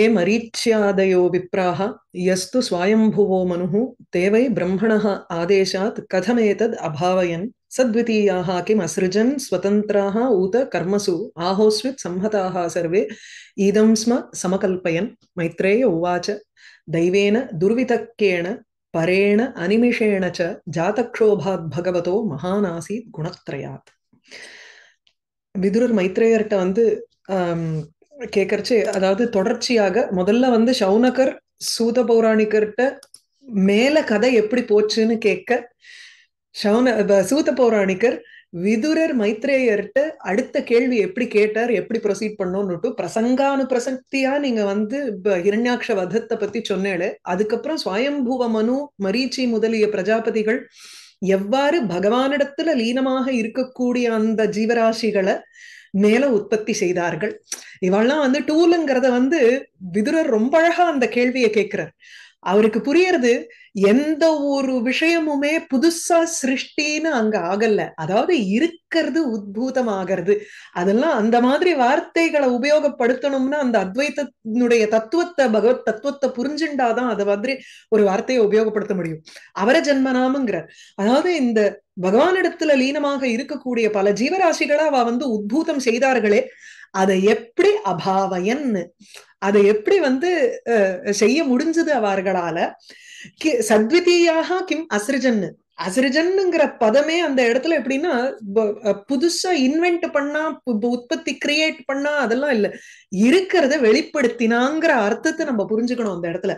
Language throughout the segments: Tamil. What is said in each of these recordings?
ஏ மரீச்சியாதயோ விப்ராக யஸ்து ஸ்வாயம்புவோ மனு தேவை பிரம்மண ஆதேசாத் கதமேதத் அபாவயன் சத்விதீயாக கிம் அசிருஜன் ஸ்வதந்திராக ஊத கர்மசு ஆஹோஸ்வித் சம்மதாக சர்வே ஈதம் ஸ்ம சமகல்பயன் மைத்ரேய உவாச்ச दैवेन दुर्वितक्केण परेण अनिमिषेण च ஜாதக்ஷோபாத் பகவதோ மகான் ஆசீத் குணத்ரயாத் விதுரர் மைத்ரேயர்கிட்ட வந்து கேக்கறச்சு அதாவது தொடர்ச்சியாக முதல்ல வந்து சவுனகர் சூத பௌராணிகர்கிட்ட மேல கதை எப்படி போச்சுன்னு கேட்க சவுன சூத பௌராணிகர் விதுரர் மைத்ரேயர்கிட்ட அடுத்த கேள்வி எப்படி கேட்டார் எப்படி ப்ரொசீட் பண்ணோம்னுட்டு பிரசங்கானு பிரசக்தியா நீங்க வந்து இரண்யாட்ச வதத்தை பத்தி சொன்னேளே அதுக்கப்புறம் சுவயம்பூவ மனு மரீச்சி முதலிய பிரஜாபதிகள் எவ்வாறு பகவானிடத்துல லீனமாக இருக்கக்கூடிய அந்த ஜீவராசிகளை மேல உற்பத்தி செய்தார்கள் இவெல்லாம் வந்து டூலுங்கிறத வந்து விதுரர் ரொம்ப அழகா அந்த கேள்வியை கேட்கிறார் அவருக்கு புரியறது எந்த ஒரு விஷயமுமே புதுசா சிருஷ்டின்னு அங்க ஆகல அதாவது இருக்கிறது உத்பூதம் ஆகிறது அதெல்லாம் அந்த மாதிரி வார்த்தைகளை உபயோகப்படுத்தணும்னா அந்த அத்வைத்தனுடைய தத்துவத்தை பகவத் தத்துவத்தை புரிஞ்சுண்டாதான் அதை மாதிரி ஒரு வார்த்தையை உபயோகப்படுத்த முடியும் அவர ஜென்மனாமுங்கிறார் அதாவது இந்த பகவானிடத்துல லீனமாக இருக்கக்கூடிய பல ஜீவராசிகளை அவ வந்து உத்பூதம் செய்தார்களே அதை எப்படி அபாவயன் அதை எப்படி வந்து செய்ய முடிஞ்சது அவர்களால சத்வித்தீயாக கிம் அசிருஜன்னு அசரிஜன்ங்கிற பதமே அந்த இடத்துல எப்படின்னா புதுசா இன்வென்ட் பண்ணா உற்பத்தி கிரியேட் பண்ணா அதெல்லாம் இல்ல இருக்கிறத வெளிப்படுத்தினாங்கிற அர்த்தத்தை நம்ம புரிஞ்சுக்கணும் அந்த இடத்துல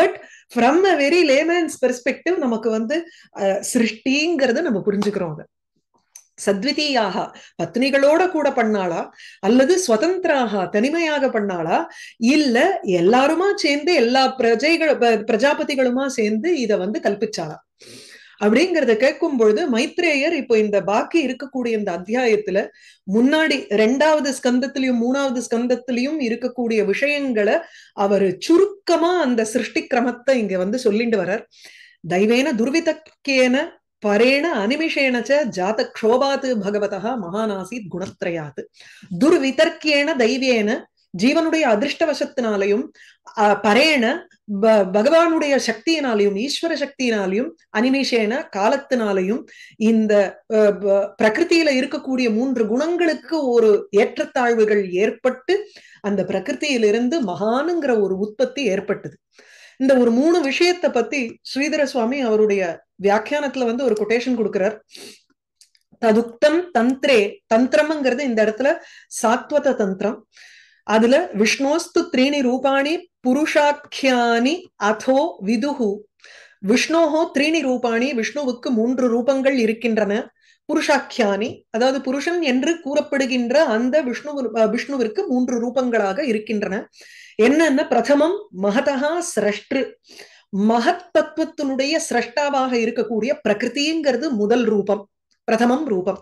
but from a very layman's perspective நமக்கு வந்து சிருஷ்டிங்கிறத நம்ம புரிஞ்சுக்கிறோம் அதை சத்விதியாக பத்னிகளோட கூட பண்ணாளா அல்லது சுதந்திராக தனிமையாக பண்ணாளா இல்ல எல்லாருமா சேர்ந்து எல்லா பிரஜைகள் பிரஜாபதிகளுமா சேர்ந்து இத வந்து கல்பிச்சாளா அப்படிங்கிறத கேட்கும் பொழுது மைத்ரேயர் இப்போ இந்த பாக்கி இருக்கக்கூடிய இந்த அத்தியாயத்துல முன்னாடி ரெண்டாவது ஸ்கந்தத்திலையும் மூணாவது ஸ்கந்தத்திலையும் இருக்கக்கூடிய விஷயங்களை அவர் சுருக்கமா அந்த சிருஷ்டி கிரமத்தை இங்க வந்து சொல்லிட்டு வர்றார் தெய்வேன துர்விதக்கேன பரேண அனிமிஷேனச்ச ஜாத க்ஷோபாத்து பகவதா மகானாசி குணத்ரயாத்து துர்விதர்க்கேன தெய்வேன ஜீவனுடைய அதிர்ஷ்டவசத்தினாலையும் பரேண பகவானுடைய சக்தியினாலையும் ஈஸ்வர சக்தியினாலையும் அனிமேஷேன காலத்தினாலையும் இந்த பிரகிருத்தியில இருக்கக்கூடிய மூன்று குணங்களுக்கு ஒரு ஏற்றத்தாழ்வுகள் ஏற்பட்டு அந்த பிரகிருத்தியிலிருந்து மகானுங்கிற ஒரு உற்பத்தி ஏற்பட்டது இந்த ஒரு மூணு விஷயத்தை பத்தி ஸ்ரீதர சுவாமி அவருடைய வியாக்கியானத்துல வந்து ஒரு கொட்டேஷன் கொடுக்கிறார் ததுக்தம் தந்திரே தந்திரம்ங்கிறது இந்த இடத்துல சாத்வத தந்திரம் அதுல விஷ்ணோஸ்து த்ரீனி ரூபாணி புருஷாக்கியானி அதோ விதுகு விஷ்ணோஹோ த்ரீணி ரூபாணி விஷ்ணுவுக்கு மூன்று ரூபங்கள் இருக்கின்றன புருஷாக்கியானி அதாவது புருஷன் என்று கூறப்படுகின்ற அந்த விஷ்ணு விஷ்ணுவிற்கு மூன்று ரூபங்களாக இருக்கின்றன என்னென்ன பிரதமம் மகதஹா சிரஷ்டு மகத் தத்துவத்தினுடைய சிரஷ்டாவாக இருக்கக்கூடிய பிரகிருதிங்கிறது முதல் ரூபம் பிரதமம் ரூபம்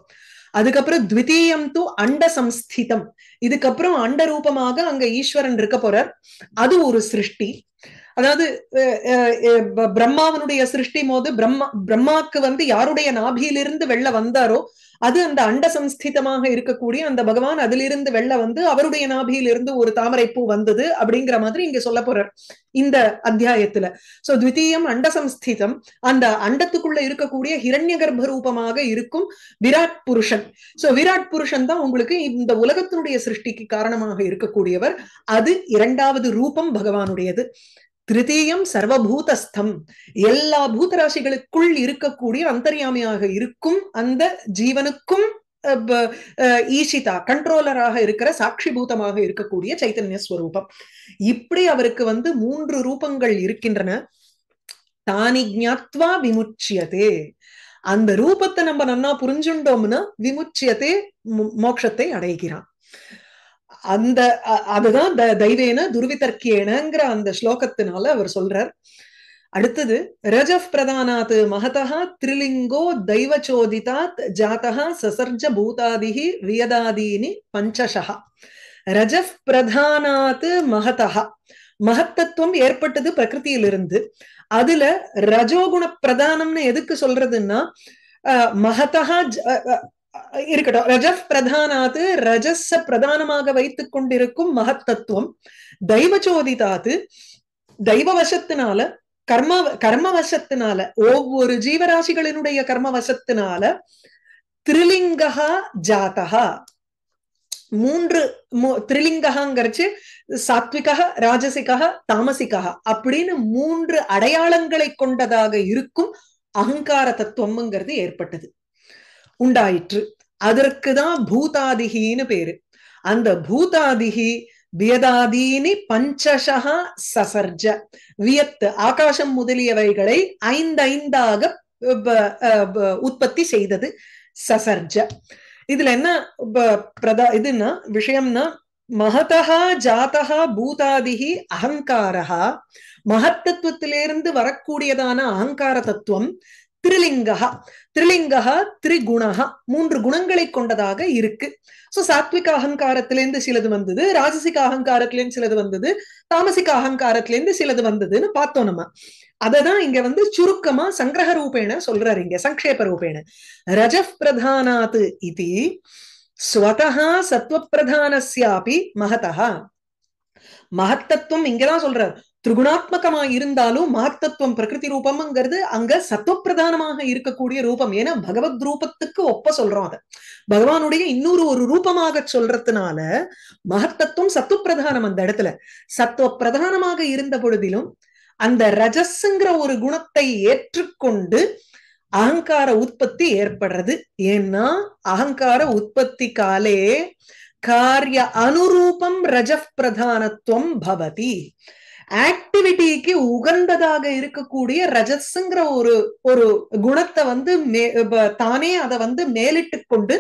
அதுக்கப்புறம் த்விதீயம் து அண்ட சம்ஸ்திதம் இதுக்கப்புறம் அண்ட ரூபமாக அங்க ஈஸ்வரன் இருக்க போறார் அது ஒரு சிருஷ்டி அதாவது பிரம்மாவனுடைய சிருஷ்டி போது பிரம்மா பிரம்மாக்கு வந்து யாருடைய நாபியிலிருந்து வெளில வந்தாரோ அது அந்த அண்ட சம்ஸ்திதமாக இருக்கக்கூடிய அந்த பகவான் அதிலிருந்து வெளில வந்து அவருடைய நாபியிலிருந்து ஒரு தாமரை பூ வந்தது அப்படிங்கிற மாதிரி இங்க சொல்ல போறார் இந்த அத்தியாயத்துல சோ த்விதீயம் அண்ட சம்ஸ்திதம் அந்த அண்டத்துக்குள்ள இருக்கக்கூடிய ஹிரண்ய கர்ப்ப ரூபமாக இருக்கும் விராட் புருஷன் சோ விராட் புருஷன் தான் உங்களுக்கு இந்த உலகத்தினுடைய சிருஷ்டிக்கு காரணமாக இருக்கக்கூடியவர் அது இரண்டாவது ரூபம் பகவானுடையது திருத்தீயம் சர்வபூதஸ்தம் எல்லா பூதராசிகளுக்குள் இருக்கக்கூடிய அந்தர்யாமியாக இருக்கும் அந்த ஜீவனுக்கும் ஈஷிதா கண்ட்ரோலராக இருக்கிற சாட்சி பூதமாக இருக்கக்கூடிய சைத்தன்ய ஸ்வரூபம் இப்படி அவருக்கு வந்து மூன்று ரூபங்கள் இருக்கின்றன தானி ஜாத்வா விமுச்சியதே அந்த ரூபத்தை நம்ம நன்னா புரிஞ்சுண்டோம்னா விமுச்சியத்தை மோட்சத்தை அடைகிறான் அந்த அதுதான் தைவேன துருவிதர்க்கேனங்கிற அந்த ஸ்லோகத்தினால அவர் சொல்றார் அடுத்தது ரஜப் பிரதானாத் மகதா திரிலிங்கோ தெய்வச்சோதிதாத் ஜாத்தா சசர்ஜ பூதாதிகி வியதாதீனி பஞ்சசகா ரஜப் பிரதானாத் மகதா மகத்தத்துவம் ஏற்பட்டது பிரகிருதியிலிருந்து அதுல ரஜோகுண பிரதானம்னு எதுக்கு சொல்றதுன்னா மகதா இருக்கட்டும் ரஜ பிரதானாது ரஜஸ பிரதானமாக வைத்துக் கொண்டிருக்கும் மகத்தத்துவம் தெய்வ சோதிதாது தெய்வ வசத்தினால கர்ம கர்ம வசத்தினால ஒவ்வொரு ஜீவராசிகளினுடைய கர்ம வசத்தினால திரிலிங்கா ஜாத்தகா மூன்று திரிலிங்ககாங்கிறச்சு சாத்விகா ராஜசிகா தாமசிகா அப்படின்னு மூன்று அடையாளங்களை கொண்டதாக இருக்கும் அகங்கார தத்துவம்ங்கிறது ஏற்பட்டது உண்டாயிற்று அதற்கு தான் பூதாதிகின்னு பேரு அந்த பூதாதிகி வியதாதீனி பஞ்சசகா சசர்ஜ வியத்து ஆகாசம் முதலியவைகளை ஐந்தைந்தாக உற்பத்தி செய்தது சசர்ஜ இதுல என்ன பிரதா இதுன்னா விஷயம்னா மகதா ஜாதகா பூதாதிகி அகங்காரா மகத்தத்துவத்திலிருந்து வரக்கூடியதான அகங்கார தத்துவம் திரிலிங்கா திரிலிங்கா திரிகுணா மூன்று குணங்களை கொண்டதாக இருக்கு சோ சாத்விக அகங்காரத்திலேருந்து சிலது வந்தது ராஜசிக அகங்காரத்திலேருந்து சிலது வந்தது தாமசிக அகங்காரத்திலேருந்து சிலது வந்ததுன்னு பார்த்தோம் நம்ம அததான் இங்க வந்து சுருக்கமா சங்கிரக ரூபேண சொல்றாரு இங்க சங்கேப ரூபேண ரஜப் பிரதானாத் இது ஸ்வதா சத்வ பிரதானஸ்யாபி மகதா மகத்தத்துவம் இங்கதான் சொல்றார் திரிகுணாத்மகமா இருந்தாலும் மகத்தத்துவம் பிரகிருதி ரூபம்ங்கிறது அங்க சத்துவப்பிரதானமாக இருக்கக்கூடிய ரூபம் ஏன்னா பகவத் ரூபத்துக்கு ஒப்ப சொல்றோம் அதை பகவானுடைய இன்னொரு ஒரு ரூபமாக சொல்றதுனால மகத்தத்துவம் சத்துவப்பிரதானம் அந்த இடத்துல சத்துவ பிரதானமாக இருந்த பொழுதிலும் அந்த ரஜஸ்ங்கிற ஒரு குணத்தை ஏற்றுக்கொண்டு அகங்கார உற்பத்தி ஏற்படுறது ஏன்னா அகங்கார உற்பத்தி காலே காரிய அனுரூபம் ரஜப் பிரதானத்துவம் பவதி ஆக்டிவிட்டிக்கு உகந்ததாக இருக்கக்கூடிய ரஜஸ்ங்கிற ஒரு ஒரு குணத்தை வந்து தானே அதை வந்து மேலிட்டு கொண்டு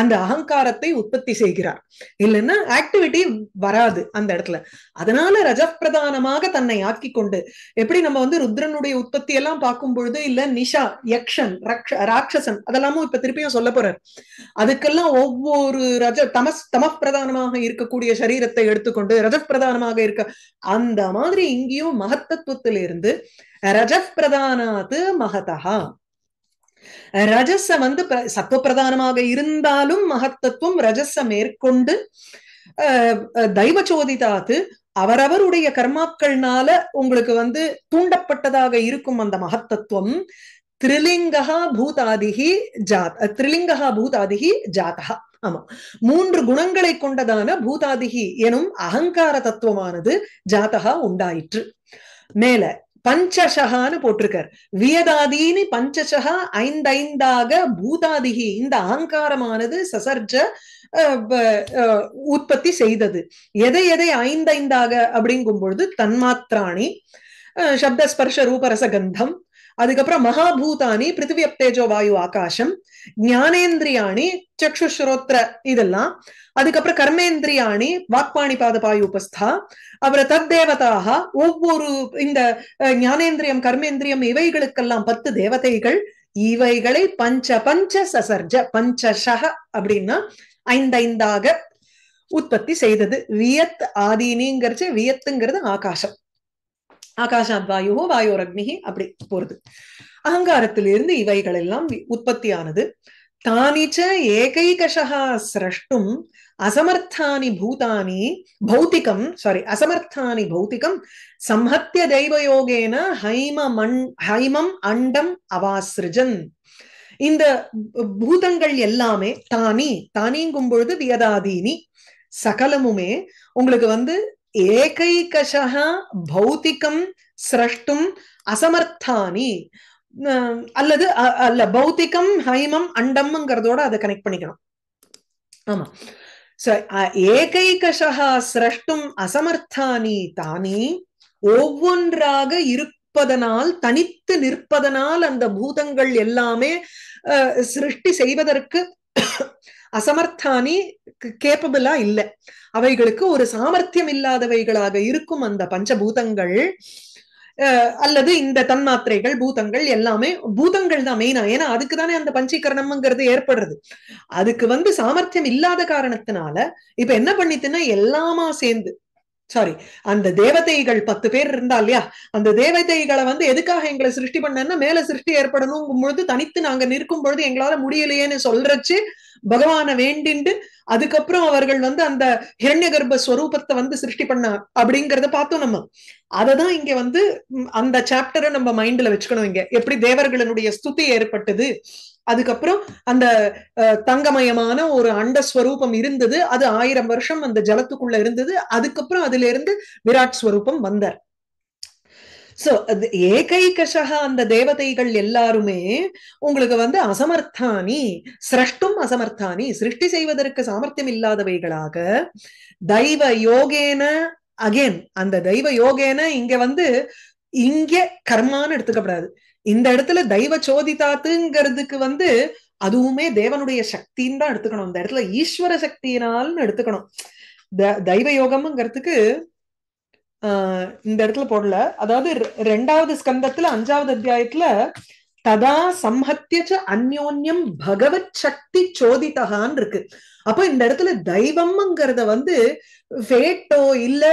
அந்த அகங்காரத்தை உற்பத்தி செய்கிறார் இல்லைன்னா ஆக்டிவிட்டி வராது அந்த இடத்துல அதனால ரஜப்பிரதானமாக தன்னை ஆக்கி கொண்டு எப்படி நம்ம வந்து ருத்ரனுடைய உற்பத்தி எல்லாம் பார்க்கும் பொழுது இல்ல நிஷா யக்ஷன் ராட்சசன் அதெல்லாமும் இப்ப திருப்பியும் சொல்ல போறார் அதுக்கெல்லாம் ஒவ்வொரு ரஜ தமஸ் தமப்பிரதானமாக இருக்கக்கூடிய சரீரத்தை எடுத்துக்கொண்டு ரஜப்பிரதானமாக இருக்க அந்த மாதிரி இங்கேயும் மகத்தத்துவத்திலிருந்து ரஜப்பிரதானாத்து மகதஹா ரஜச வந்து சத்துவ பிரதானமாக இருந்தாலும் மகத்தத்துவம் ரஜச மேற்கொண்டு தெய்வ சோதிதாத்து அவரவருடைய கர்மாக்கள்னால உங்களுக்கு வந்து தூண்டப்பட்டதாக இருக்கும் அந்த மகத்தத்துவம் திரிலிங்கா பூதாதிகி ஜாத் திரிலிங்கா பூதாதிகி ஜாதகா ஆமா மூன்று குணங்களை கொண்டதான பூதாதிகி எனும் அகங்கார தத்துவமானது ஜாதகா உண்டாயிற்று மேல பஞ்சசகான்னு போட்டிருக்கார் வியதாதீனி பஞ்சசகா ஐந்தைந்தாக பூதாதிகி இந்த அகங்காரமானது சசர்ஜ உற்பத்தி செய்தது எதை எதை ஐந்தைந்தாக அப்படிங்கும் பொழுது தன்மாத்திராணி சப்தஸ்பர்ஷ ரூபரச கந்தம் அதுக்கப்புறம் மகாபூதானி பிருத்திவியப்தேஜோ வாயு ஆகாசம் ஞானேந்திரியாணி சக்ஷுஸ்ரோத்ர இதெல்லாம் அதுக்கப்புறம் கர்மேந்திரியாணி வாக்பாணி பாயு உபஸ்தா அப்புறம் தேவதாக ஒவ்வொரு இந்த ஞானேந்திரியம் கர்மேந்திரியம் இவைகளுக்கெல்லாம் பத்து தேவதைகள் இவைகளை பஞ்ச பஞ்ச சசர்ஜ பஞ்சசக அப்படின்னா ஐந்தைந்தாக உற்பத்தி செய்தது வியத் ஆதீனிங்கிறச்சு வியத்துங்கிறது ஆகாசம் ஆகாஷாத் வாயுவோ வாயோ ரக்மிகி அப்படி போறது அகங்காரத்திலிருந்து இவைகள் எல்லாம் உற்பத்தியானது தானிச்ச ஏகைகஷா சிரஷ்டும் அசமர்த்தானி பூதானி பௌத்திகம் சாரி அசமர்த்தானி பௌத்திகம் சம்ஹத்திய தெய்வயோகேன யோகேன மண் ஹைமம் அண்டம் அவாசிருஜன் இந்த பூதங்கள் எல்லாமே தானி தானிங்கும் பொழுது வியதாதீனி சகலமுமே உங்களுக்கு வந்து ஏகைகசக பௌத்திகம் சிரஷ்டும் அசமர்த்தானி அல்லது அல்ல பௌத்திகம் ஹைமம் அண்டம்ங்கிறதோட அதை கனெக்ட் பண்ணிக்கணும் ஆமா ஏகைகஷா சிரஷ்டும் அசமர்த்தானி தானி ஒவ்வொன்றாக இருப்பதனால் தனித்து நிற்பதனால் அந்த பூதங்கள் எல்லாமே சிருஷ்டி செய்வதற்கு அசமர்த்தானி கேப்பபிளா இல்லை அவைகளுக்கு ஒரு சாமர்த்தியம் இல்லாதவைகளாக இருக்கும் அந்த பஞ்சபூதங்கள் அல்லது இந்த தன்மாத்திரைகள் பூதங்கள் எல்லாமே பூதங்கள் தான் மெயினா ஏன்னா அதுக்கு தானே அந்த பஞ்சீகரணம்ங்கிறது ஏற்படுறது அதுக்கு வந்து சாமர்த்தியம் இல்லாத காரணத்தினால இப்ப என்ன பண்ணித்துன்னா எல்லாமா சேர்ந்து சாரி அந்த தேவதைகள் பத்து பேர் இருந்தா இல்லையா அந்த தேவதைகளை வந்து எதுக்காக எங்களை சிருஷ்டி பண்ணன்னா மேல சிருஷ்டி ஏற்படணும் பொழுது தனித்து நாங்க நிற்கும் பொழுது எங்களால முடியலையேன்னு சொல்றச்சு பகவான வேண்டிண்டு அதுக்கப்புறம் அவர்கள் வந்து அந்த ஹிரண்ய கர்ப்ப ஸ்வரூபத்தை வந்து சிருஷ்டி பண்ண அப்படிங்கறத பார்த்தோம் நம்ம அததான் இங்க வந்து அந்த சாப்டரை நம்ம மைண்ட்ல வச்சுக்கணும் இங்க எப்படி தேவர்களினுடைய ஸ்துதி ஏற்பட்டது அதுக்கப்புறம் அந்த தங்கமயமான ஒரு அண்டஸ்வரூபம் இருந்தது அது ஆயிரம் வருஷம் அந்த ஜலத்துக்குள்ள இருந்தது அதுக்கப்புறம் அதுல இருந்து விராட் ஸ்வரூபம் வந்தார் சோ அது ஏகைகஷக அந்த தேவதைகள் எல்லாருமே உங்களுக்கு வந்து அசமர்த்தானி சிரஷ்டும் அசமர்த்தானி சிருஷ்டி செய்வதற்கு சாமர்த்தியம் இல்லாதவைகளாக தெய்வ யோகேன அகேன் அந்த தெய்வ யோகேன இங்க வந்து இங்க கர்மான்னு எடுத்துக்கப்படாது இந்த இடத்துல தெய்வ சோதிதாத்துங்கிறதுக்கு வந்து அதுவுமே தேவனுடைய சக்தின்னு தான் எடுத்துக்கணும் இந்த இடத்துல ஈஸ்வர சக்தினால்னு எடுத்துக்கணும் தெய்வ யோகம்ங்கிறதுக்கு இந்த இடத்துல போடல அதாவது ரெண்டாவது ஸ்கந்தத்துல அஞ்சாவது அத்தியாயத்துல ததா சம்ஹத்திய அந்யோன்யம் பகவத் சக்தி சோதித்தகான் இருக்கு அப்ப இந்த இடத்துல தெய்வம்ங்கிறத வந்து ஃபேட்டோ இல்ல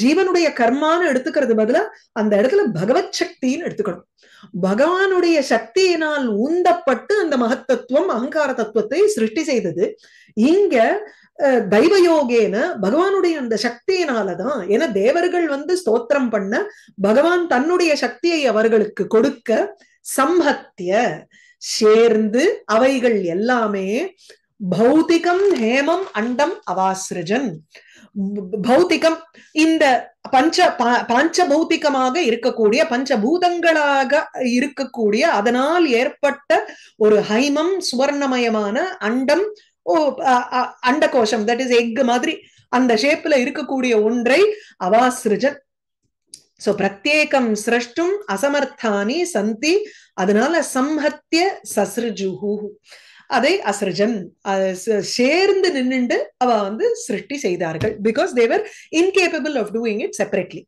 ஜீவனுடைய கர்மான்னு எடுத்துக்கிறது பதிலா அந்த இடத்துல பகவத் சக்தின்னு எடுத்துக்கணும் பகவானுடைய சக்தியினால் உந்தப்பட்டு அந்த மகத்தத்துவம் அகங்கார தத்துவத்தை சிருஷ்டி செய்தது இங்க தெய்வ யோகேன பகவானுடைய அந்த சக்தியினாலதான் ஏன்னா தேவர்கள் வந்து ஸ்தோத்திரம் பண்ண பகவான் தன்னுடைய சக்தியை அவர்களுக்கு கொடுக்க சம்பத்திய சேர்ந்து அவைகள் எல்லாமே பௌத்திகம் ஹேமம் அண்டம் அவாசிரஜன் பௌத்திகம் இந்த பஞ்ச பஞ்ச பௌத்திகமாக இருக்கக்கூடிய பஞ்சபூதங்களாக இருக்கக்கூடிய அதனால் ஏற்பட்ட ஒரு ஹைமம் சுவர்ணமயமான அண்டம் ஓ கோஷம் தட் இஸ் எக் மாதிரி அந்த ஷேப்ல இருக்கக்கூடிய ஒன்றை அவாசிரஜன் சோ பிரத்யேகம் சிரஷ்டும் அசமர்த்தானி சந்தி அதனால சம்ஹத்திய சசிருஜுஹு அதை அசிருஜன் சேர்ந்து நின்று அவ வந்து சிருஷ்டி செய்தார்கள் because they are incapable of doing it separately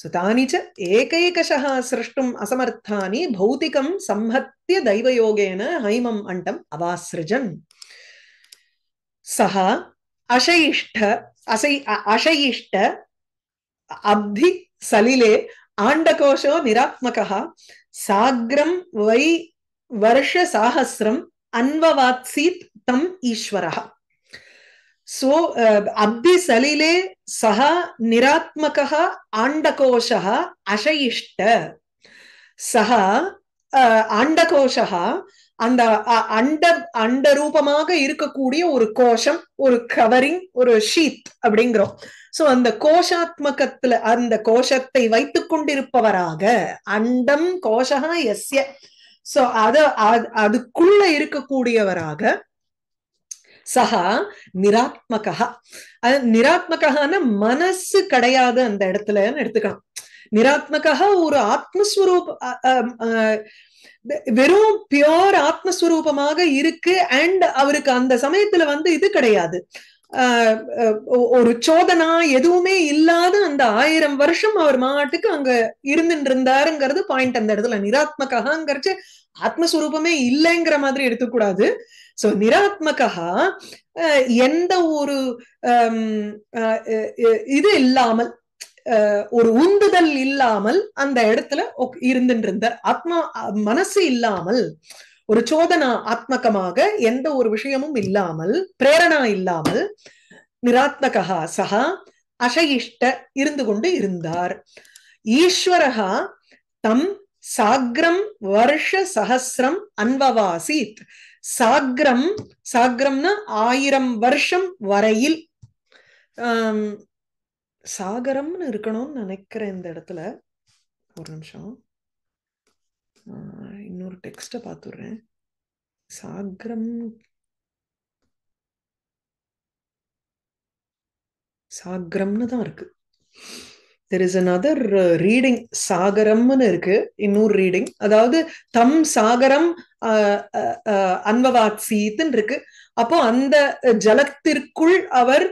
so தானி ச சிருஷ்டும் அசமர்த்தானி பௌத்திகம் சம்ஹத்திய தைவயோகேன ஹைமம் அண்டம் அவாசிருஜன் சஹா அசைஷ்ட அசை அசையிஷ்ட அப்தி सलिले आण्डकोशो निरात्मकः साग्रं वै वर्षसाहस्रम् अन्ववात्सीत् तम् ईश्वरः सो अब्धिसलिले सह निरात्मकः आण्डकोशः अशयिष्ट सः आण्डकोशः அந்த அண்ட அண்ட ரூபமாக இருக்கக்கூடிய ஒரு கோஷம் ஒரு கவரிங் ஒரு ஷீத் அப்படிங்கிறோம் சோ அந்த கோஷாத்மகத்துல அந்த கோஷத்தை வைத்துக் கொண்டிருப்பவராக அண்டம் கோஷகா எஸ்ய சோ அத அதுக்குள்ள இருக்கக்கூடியவராக சஹா நிராத்மகா நிராத்மகான மனசு கிடையாது அந்த இடத்துலன்னு எடுத்துக்கணும் நிராத்மகா ஒரு ஆத்மஸ்வரூப் வெறும் பியோர் ஆத்மஸ்வரூபமாக இருக்கு அண்ட் அவருக்கு அந்த சமயத்துல வந்து இது கிடையாது ஒரு சோதனா எதுவுமே இல்லாத அந்த ஆயிரம் வருஷம் அவர் மாட்டுக்கு அங்க இருந்துட்டு இருந்தாருங்கிறது பாயிண்ட் அந்த இடத்துல நிராத்மகாங்கிறச்சு ஆத்மஸ்வரூபமே இல்லைங்கிற மாதிரி எடுத்துக்கூடாது சோ நிராத்மகா எந்த ஒரு இது இல்லாமல் ஒரு உந்துதல் இல்லாமல் அந்த இடத்துல இருந்துட்டு இருந்தார் ஆத்மா மனசு இல்லாமல் ஒரு சோதனா ஆத்மகமாக எந்த ஒரு விஷயமும் இல்லாமல் பிரேரணா இல்லாமல் நிராத்மகா சகா அசயிஷ்ட இருந்து கொண்டு இருந்தார் ஈஸ்வரகா தம் சாக்ரம் வருஷ சகசிரம் அன்பவாசித் சாக்ரம் சாக்ரம்னா ஆயிரம் வருஷம் வரையில் சாகரம்னு இருக்கணும்னு நினைக்கிறேன் இந்த இடத்துல ஒரு நிமிஷம் இன்னொரு டெக்ஸ்ட்டை பார்த்துடுறேன் சாகரம் சாகரம்னு தான் இருக்குது தெர் இஸ் அனதர் ரீடிங் சாகரம்னு இருக்கு இன்னொரு ரீடிங் அதாவது தம் சாகரம் சீத்துன்னு இருக்கு அப்போ அந்த ஜலத்திற்குள் அவர்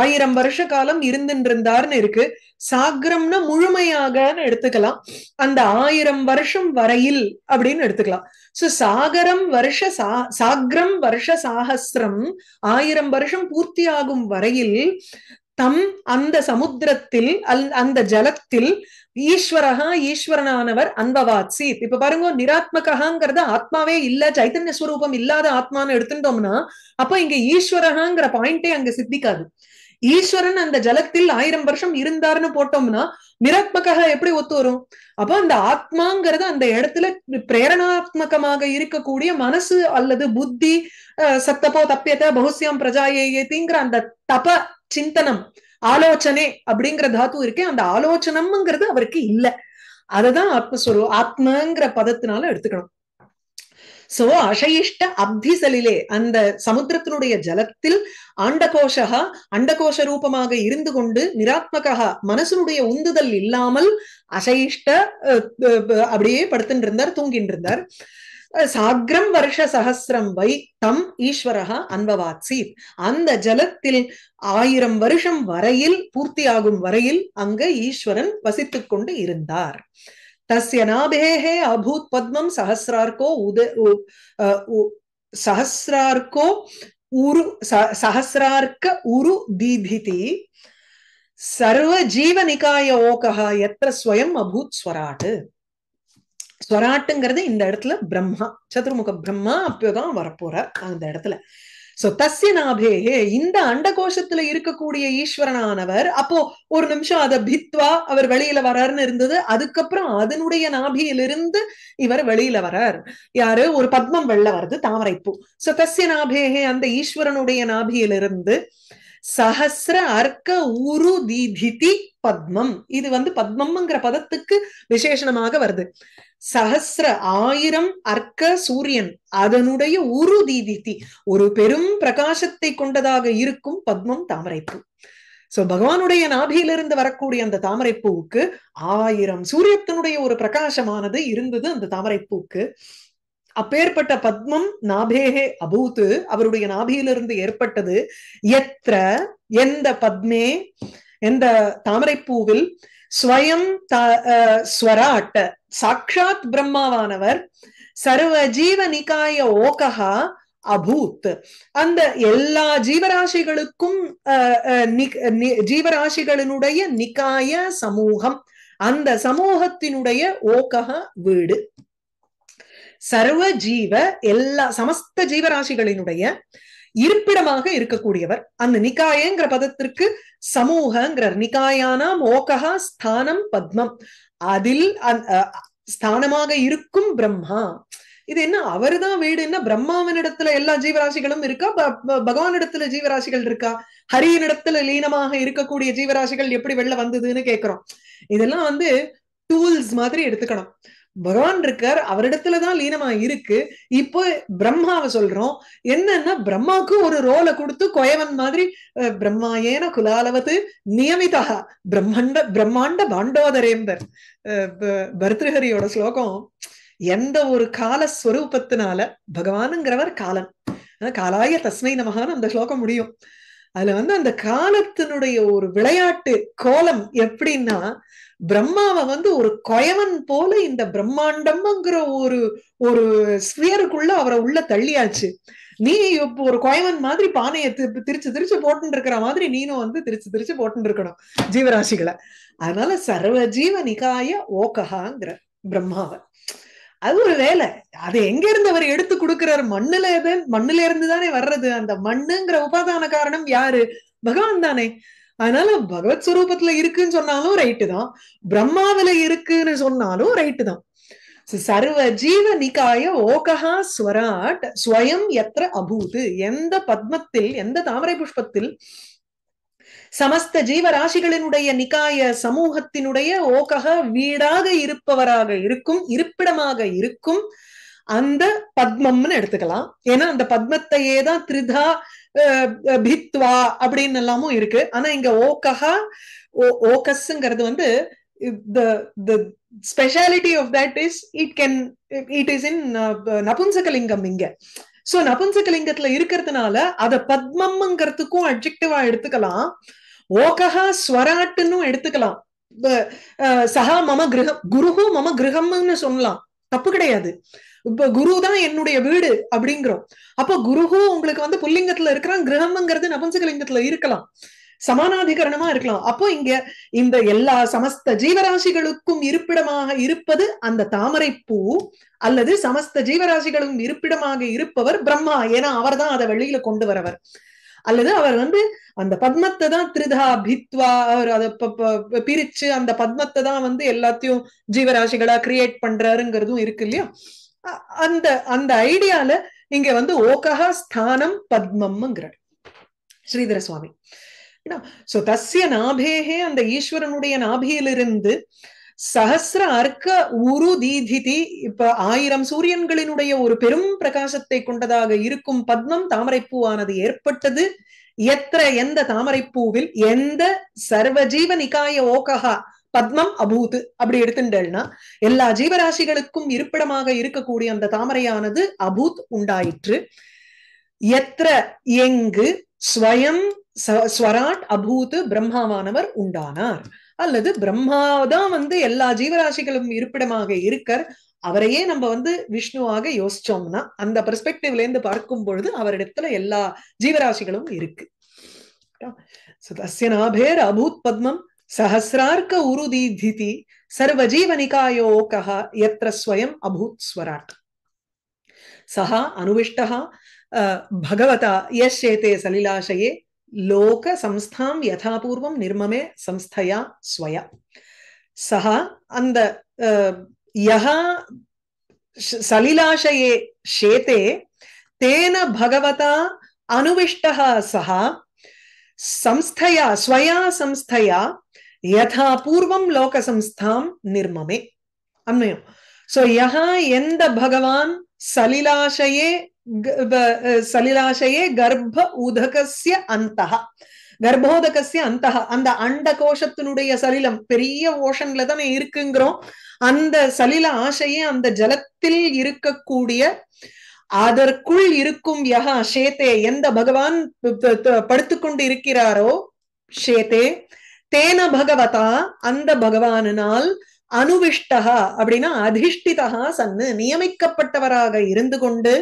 ஆயிரம் வருஷ காலம் இருந்துருந்தார்னு இருக்கு சாகரம்னா முழுமையாகன்னு எடுத்துக்கலாம் அந்த ஆயிரம் வருஷம் வரையில் அப்படின்னு எடுத்துக்கலாம் சோ சாகரம் வருஷ சா சாகரம் வருஷ சாகசிரம் ஆயிரம் வருஷம் பூர்த்தி ஆகும் வரையில் தம் அந்த சமுத்திரத்தில் அல் அந்த ஜலத்தில் ஈஸ்வரகா ஈஸ்வரனானவர் அன்பவாட்சி இப்ப பாருங்க நிராத்மகாங்கிறத ஆத்மாவே இல்ல சைத்தன்ய ஸ்வரூபம் இல்லாத ஆத்மான்னு எடுத்துட்டோம்னா அப்ப இங்க ஈஸ்வரகாங்கிற பாயிண்டே அங்க சித்திக்காது ஈஸ்வரன் அந்த ஜலத்தில் ஆயிரம் வருஷம் இருந்தார்னு போட்டோம்னா நிராத்மகா எப்படி ஒத்து வரும் அப்போ அந்த ஆத்மாங்கிறது அந்த இடத்துல பிரேரணாத்மகமாக இருக்கக்கூடிய மனசு அல்லது புத்தி சத்தப்போ தப்பியத்த பகுசியம் பிரஜாயேத்திங்கிற அந்த தப சிந்தனம் ஆலோசனை அப்படிங்கிற தாத்து இருக்கே அந்த ஆலோசனம்ங்கிறது அவருக்கு இல்ல அததான் ஆத்மஸ்வரூ ஆத்மங்கிற பதத்தினால எடுத்துக்கணும் சோ அசைஷ்ட அப்திசலிலே அந்த சமுத்திரத்தினுடைய ஜலத்தில் ஆண்டகோஷா அண்டகோஷ ரூபமாக இருந்து கொண்டு நிராத்மகா மனசனுடைய உந்துதல் இல்லாமல் அசைஷ்ட அப்படியே படுத்துட்டு இருந்தார் தூங்கிட்டு இருந்தார் சாகரம் வருஷ சகசிரம் வை தம் ஈஸ்வரகா அன்பவாத்சீத் அந்த ஜலத்தில் ஆயிரம் வருஷம் வரையில் பூர்த்தியாகும் வரையில் அங்க ஈஸ்வரன் வசித்துக் கொண்டு இருந்தார் தஸ்ய நாபேகே அபூத் பத்மம் சஹசிரார்கோ உத சஹசிரார்கோ உரு சஹசிரார்க்க உரு தீபிதி சர்வ ஜீவ நிகாய ஓகா எத்த ஸ்வயம் அபூத் ஸ்வராட்டு ஸ்வராட்டுங்கிறது இந்த இடத்துல பிரம்மா சதுர்முக பிரம்மா அப்பதான் வரப்போற அந்த இடத்துல சோ தஸ்ய நாபேயே இந்த அண்டகோஷத்துல இருக்கக்கூடிய ஈஸ்வரனானவர் அப்போ ஒரு நிமிஷம் அதை பித்வா அவர் வெளியில வர்றாருன்னு இருந்தது அதுக்கப்புறம் அதனுடைய நாபியிலிருந்து இவர் வெளியில வரார் யாரு ஒரு பத்மம் வெள்ள வருது தாமரைப்பூ சோ தஸ்ய நாபேகே அந்த ஈஸ்வரனுடைய நாபியிலிருந்து சஹசிர அர்க்க ஊரு தீதிதி பத்மம் இது வந்து பத்மம்ங்கிற பதத்துக்கு விசேஷனமாக வருது சஹசிர ஆயிரம் அர்க்க சூரியன் அதனுடைய உரு தீதி ஒரு பெரும் பிரகாசத்தை கொண்டதாக இருக்கும் பத்மம் தாமரைப்பூ சோ பகவானுடைய நாபியிலிருந்து வரக்கூடிய அந்த தாமரைப்பூவுக்கு ஆயிரம் சூரியத்தினுடைய ஒரு பிரகாசமானது இருந்தது அந்த தாமரைப்பூக்கு அப்பேற்பட்ட பத்மம் நாபேகே அபூத்து அவருடைய நாபியிலிருந்து ஏற்பட்டது எத்திர எந்த பத்மே எந்த தாமரைப்பூவில் ஸ்வயம் ஸ்வராட் சாட்சாத் பிரம்மாவானவர் சர்வ ஜீவ நிகாய ஓகஹா அபூத் அந்த எல்லா ஜீவராசிகளுக்கும் ஜீவராசிகளினுடைய நிகாய சமூகம் அந்த சமூகத்தினுடைய ஓகா வீடு சர்வ ஜீவ எல்லா சமஸ்த ஜீவராசிகளினுடைய இருப்பிடமாக இருக்கக்கூடியவர் அந்த நிகாயங்கிற பதத்திற்கு சமூகங்கிற நிகாயானா மோகா ஸ்தானம் பத்மம் அதில் ஸ்தானமாக இருக்கும் பிரம்மா இது என்ன அவருதான் வீடு என்ன இடத்துல எல்லா ஜீவராசிகளும் இருக்கா பகவானிடத்துல ஜீவராசிகள் இருக்கா இடத்துல லீனமாக இருக்கக்கூடிய ஜீவராசிகள் எப்படி வெளில வந்ததுன்னு கேக்குறோம் இதெல்லாம் வந்து டூல்ஸ் மாதிரி எடுத்துக்கணும் பகவான் இருக்கார் அவரிடத்துலதான் லீனமா இருக்கு இப்போ பிரம்மாவை சொல்றோம் என்னன்னா பிரம்மாவுக்கு ஒரு ரோலை கொடுத்து கொயவன் மாதிரி பிரம்மா ஏன குலாலவது நியமிதா பிரம்மாண்ட பிரம்மாண்ட பாண்டோதரேந்தர் பர்திருஹரியோட ஸ்லோகம் எந்த ஒரு கால ஸ்வரூபத்தினால பகவானுங்கிறவர் காலன் காலாய தஸ்மை நமகான்னு அந்த ஸ்லோகம் முடியும் அதுல வந்து அந்த காலத்தினுடைய ஒரு விளையாட்டு கோலம் எப்படின்னா பிரம்மாவை வந்து ஒரு கொயவன் போல இந்த பிரம்மாண்டம்ங்கிற ஒரு ஒரு ஸ்பியருக்குள்ள அவரை உள்ள தள்ளியாச்சு நீ இப்போ ஒரு கோயவன் மாதிரி பானையை திரிச்சு திரிச்சு போட்டு இருக்கிற மாதிரி நீனும் வந்து திரிச்சு திரிச்சு போட்டு இருக்கணும் ஜீவராசிகளை அதனால சர்வ ஜீவ நிகாய ஓகஹாங்கிற பிரம்மாவை அது ஒரு வேலை அது எங்க இருந்து அவர் எடுத்து கொடுக்கிறார் மண்ணுல மண்ணுல இருந்து தானே வர்றது அந்த மண்ணுங்கிற உபாதான காரணம் யாரு பகவான் தானே அதனால பகவத் ஸ்வரூபத்துல இருக்குன்னு சொன்னாலும் ரைட்டு தான் பிரம்மாவில இருக்குன்னு சொன்னாலும் ரைட்டு தான் சர்வ ஜீவ நிகாய ஓகஹா ஸ்வராட் ஸ்வயம் எத்த அபூது எந்த பத்மத்தில் எந்த தாமரை புஷ்பத்தில் சமஸ்த ஜீவராசிகளினுடைய நிகாய சமூகத்தினுடைய ஓகக வீடாக இருப்பவராக இருக்கும் இருப்பிடமாக இருக்கும் அந்த பத்மம்னு எடுத்துக்கலாம் ஏன்னா அந்த பத்மத்தையே தான் திரிதா பித்வா அப்படின்னு எல்லாமும் இருக்கு ஆனா இங்க ஓகஹா ஓகஸ்ங்கிறது வந்து the speciality of that is it can it is in நபுன்சகலிங்கம் இங்க சோ நபுன்சகலிங்கத்துல இருக்கிறதுனால அத பத்மம்ங்கிறதுக்கும் அப்ஜெக்டிவா எடுத்துக்கலாம் ஓகஹா ஸ்வராட்டுன்னு எடுத்துக்கலாம் சஹா மம கிரகம் குருஹு மம கிரகம்னு சொல்லலாம் தப்பு கிடையாது இப்ப குரு தான் என்னுடைய வீடு அப்படிங்கிறோம் அப்போ குருஹு உங்களுக்கு வந்து புல்லிங்கத்துல இருக்கிறான் கிரகம்ங்கிறது நபுன்சகலிங்கத்துல இருக்கலாம் சமானாதிகரணமா இருக்கலாம் அப்போ இங்க இந்த எல்லா சமஸ்த ஜீவராசிகளுக்கும் இருப்பிடமாக இருப்பது அந்த தாமரை பூ அல்லது சமஸ்த ஜீவராசிகளும் இருப்பிடமாக இருப்பவர் பிரம்மா ஏன்னா அவர் தான் அதை வெளியில கொண்டு வரவர் அல்லது அவர் வந்து அந்த பத்மத்தை தான் திருதா பித்வா அவர் அதை பிரிச்சு அந்த பத்மத்தை தான் வந்து எல்லாத்தையும் ஜீவராசிகளா கிரியேட் பண்றாருங்கிறதும் இருக்கு இல்லையா அந்த அந்த ஐடியால இங்க வந்து ஓகா ஸ்தானம் பத்மம்ங்கிறார் ஸ்ரீதர சுவாமி சோ தஸ்ய நாபேகே அந்த ஈஸ்வரனுடைய நாபியிலிருந்து சஹசிர அர்க்க உரு தீதிதி இப்ப ஆயிரம் சூரியன்களினுடைய ஒரு பெரும் பிரகாசத்தை கொண்டதாக இருக்கும் பத்மம் தாமரைப்பூவானது ஏற்பட்டது எத்த எந்த தாமரைப்பூவில் எந்த சர்வஜீவ நிகாய ஓகஹா பத்மம் அபூத் அப்படி எடுத்துட்டேன்னா எல்லா ஜீவராசிகளுக்கும் இருப்பிடமாக இருக்கக்கூடிய அந்த தாமரையானது அபூத் உண்டாயிற்று எத்திர எங்கு ஸ்வயம் ஸ்வராட் அபூத் பிரம்மாவானவர் உண்டானார் அல்லது பிரம்மாதான் வந்து எல்லா ஜீவராசிகளும் இருப்பிடமாக இருக்கர் அவரையே நம்ம வந்து விஷ்ணுவாக யோசிச்சோம்னா அந்த பெர்ஸ்பெக்டிவ்ல இருந்து பார்க்கும் பொழுது அவரிடத்துல எல்லா ஜீவராசிகளும் இருக்கு நாபேர் அபூத் பத்மம் சஹசிரார்க்க உருதி திதி சர்வ ஜீவனிகாயோ கஹா எத்திர ஸ்வயம் அபூத் ஸ்வரார்க் சஹா அனுவிஷ்டா பகவதா யஷேதே சலிலாசயே लोक संस्था यथापूर्व निर्मे संस्थया स्वय सह अंद यहा सलिलाशये शेते तेन भगवता अनुविष्टः सह संस्थया स्वया संस्थया यथा लोक संस्था निर्मे अन्वयम् सो यहां यन्द सलिलाशये சலிலாஷையே கர்ப்ப உதகசிய அந்த கர்ப்போதகசிய அந்த அந்த அண்ட கோஷத்தினுடைய சலிலம் பெரிய ஓஷன்ல தானே இருக்குங்கிறோம் அந்த சலில ஆசையே அந்த ஜலத்தில் இருக்கக்கூடிய அதற்குள் இருக்கும் யகா ஷேத்தே எந்த பகவான் படுத்துக்கொண்டு இருக்கிறாரோ ஷேத்தே தேன பகவதா அந்த பகவானினால் அனுவிஷ்டகா அப்படின்னா அதிஷ்டிதா சன்னு நியமிக்கப்பட்டவராக இருந்து கொண்டு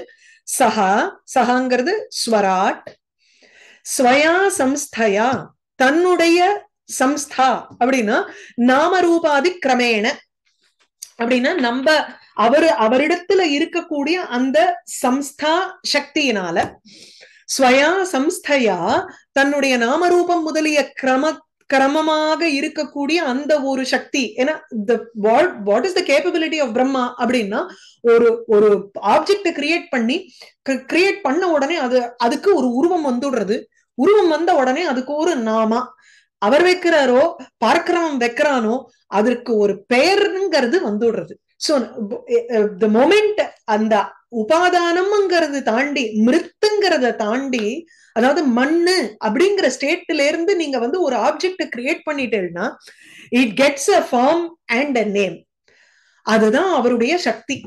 சஹா சஹாங்கிறது ஸ்வராட் ஸ்வயா சம்ஸ்தயா தன்னுடைய சம்ஸ்தா அப்படின்னா நாமரூபாதி கிரமேண அப்படின்னா நம்ம அவரு அவரிடத்துல இருக்கக்கூடிய அந்த சம்ஸ்தா சக்தியினால ஸ்வயா சம்ஸ்தயா தன்னுடைய நாமரூபம் முதலிய கிரம கிரமமாக இருக்கக்கூடிய அந்த ஒரு சக்தி ஏன்னா what is the capability of Brahma அப்படின்னா ஒரு ஒரு ஆப்ஜெக்ட கிரியேட் பண்ணி கிரியேட் பண்ண உடனே அது அதுக்கு ஒரு உருவம் வந்துடுறது உருவம் வந்த உடனே அதுக்கு ஒரு நாமா அவர் வைக்கிறாரோ பார்க்கிறவன் வைக்கிறானோ அதற்கு ஒரு பெயருங்கிறது வந்துடுறது சோ த மொமெண்ட் அந்த உபாதானம்ங்கிறது தாண்டி மிருத்துங்கிறத தாண்டி அதாவது மண்ணு அப்படிங்கிற ஸ்டேட்ல இருந்து நீங்க வந்து ஒரு ஆப்ஜெக்ட் கிரியேட் பண்ணிட்டேன்னா it gets a form and a name அதுதான் அவருடைய சக்தி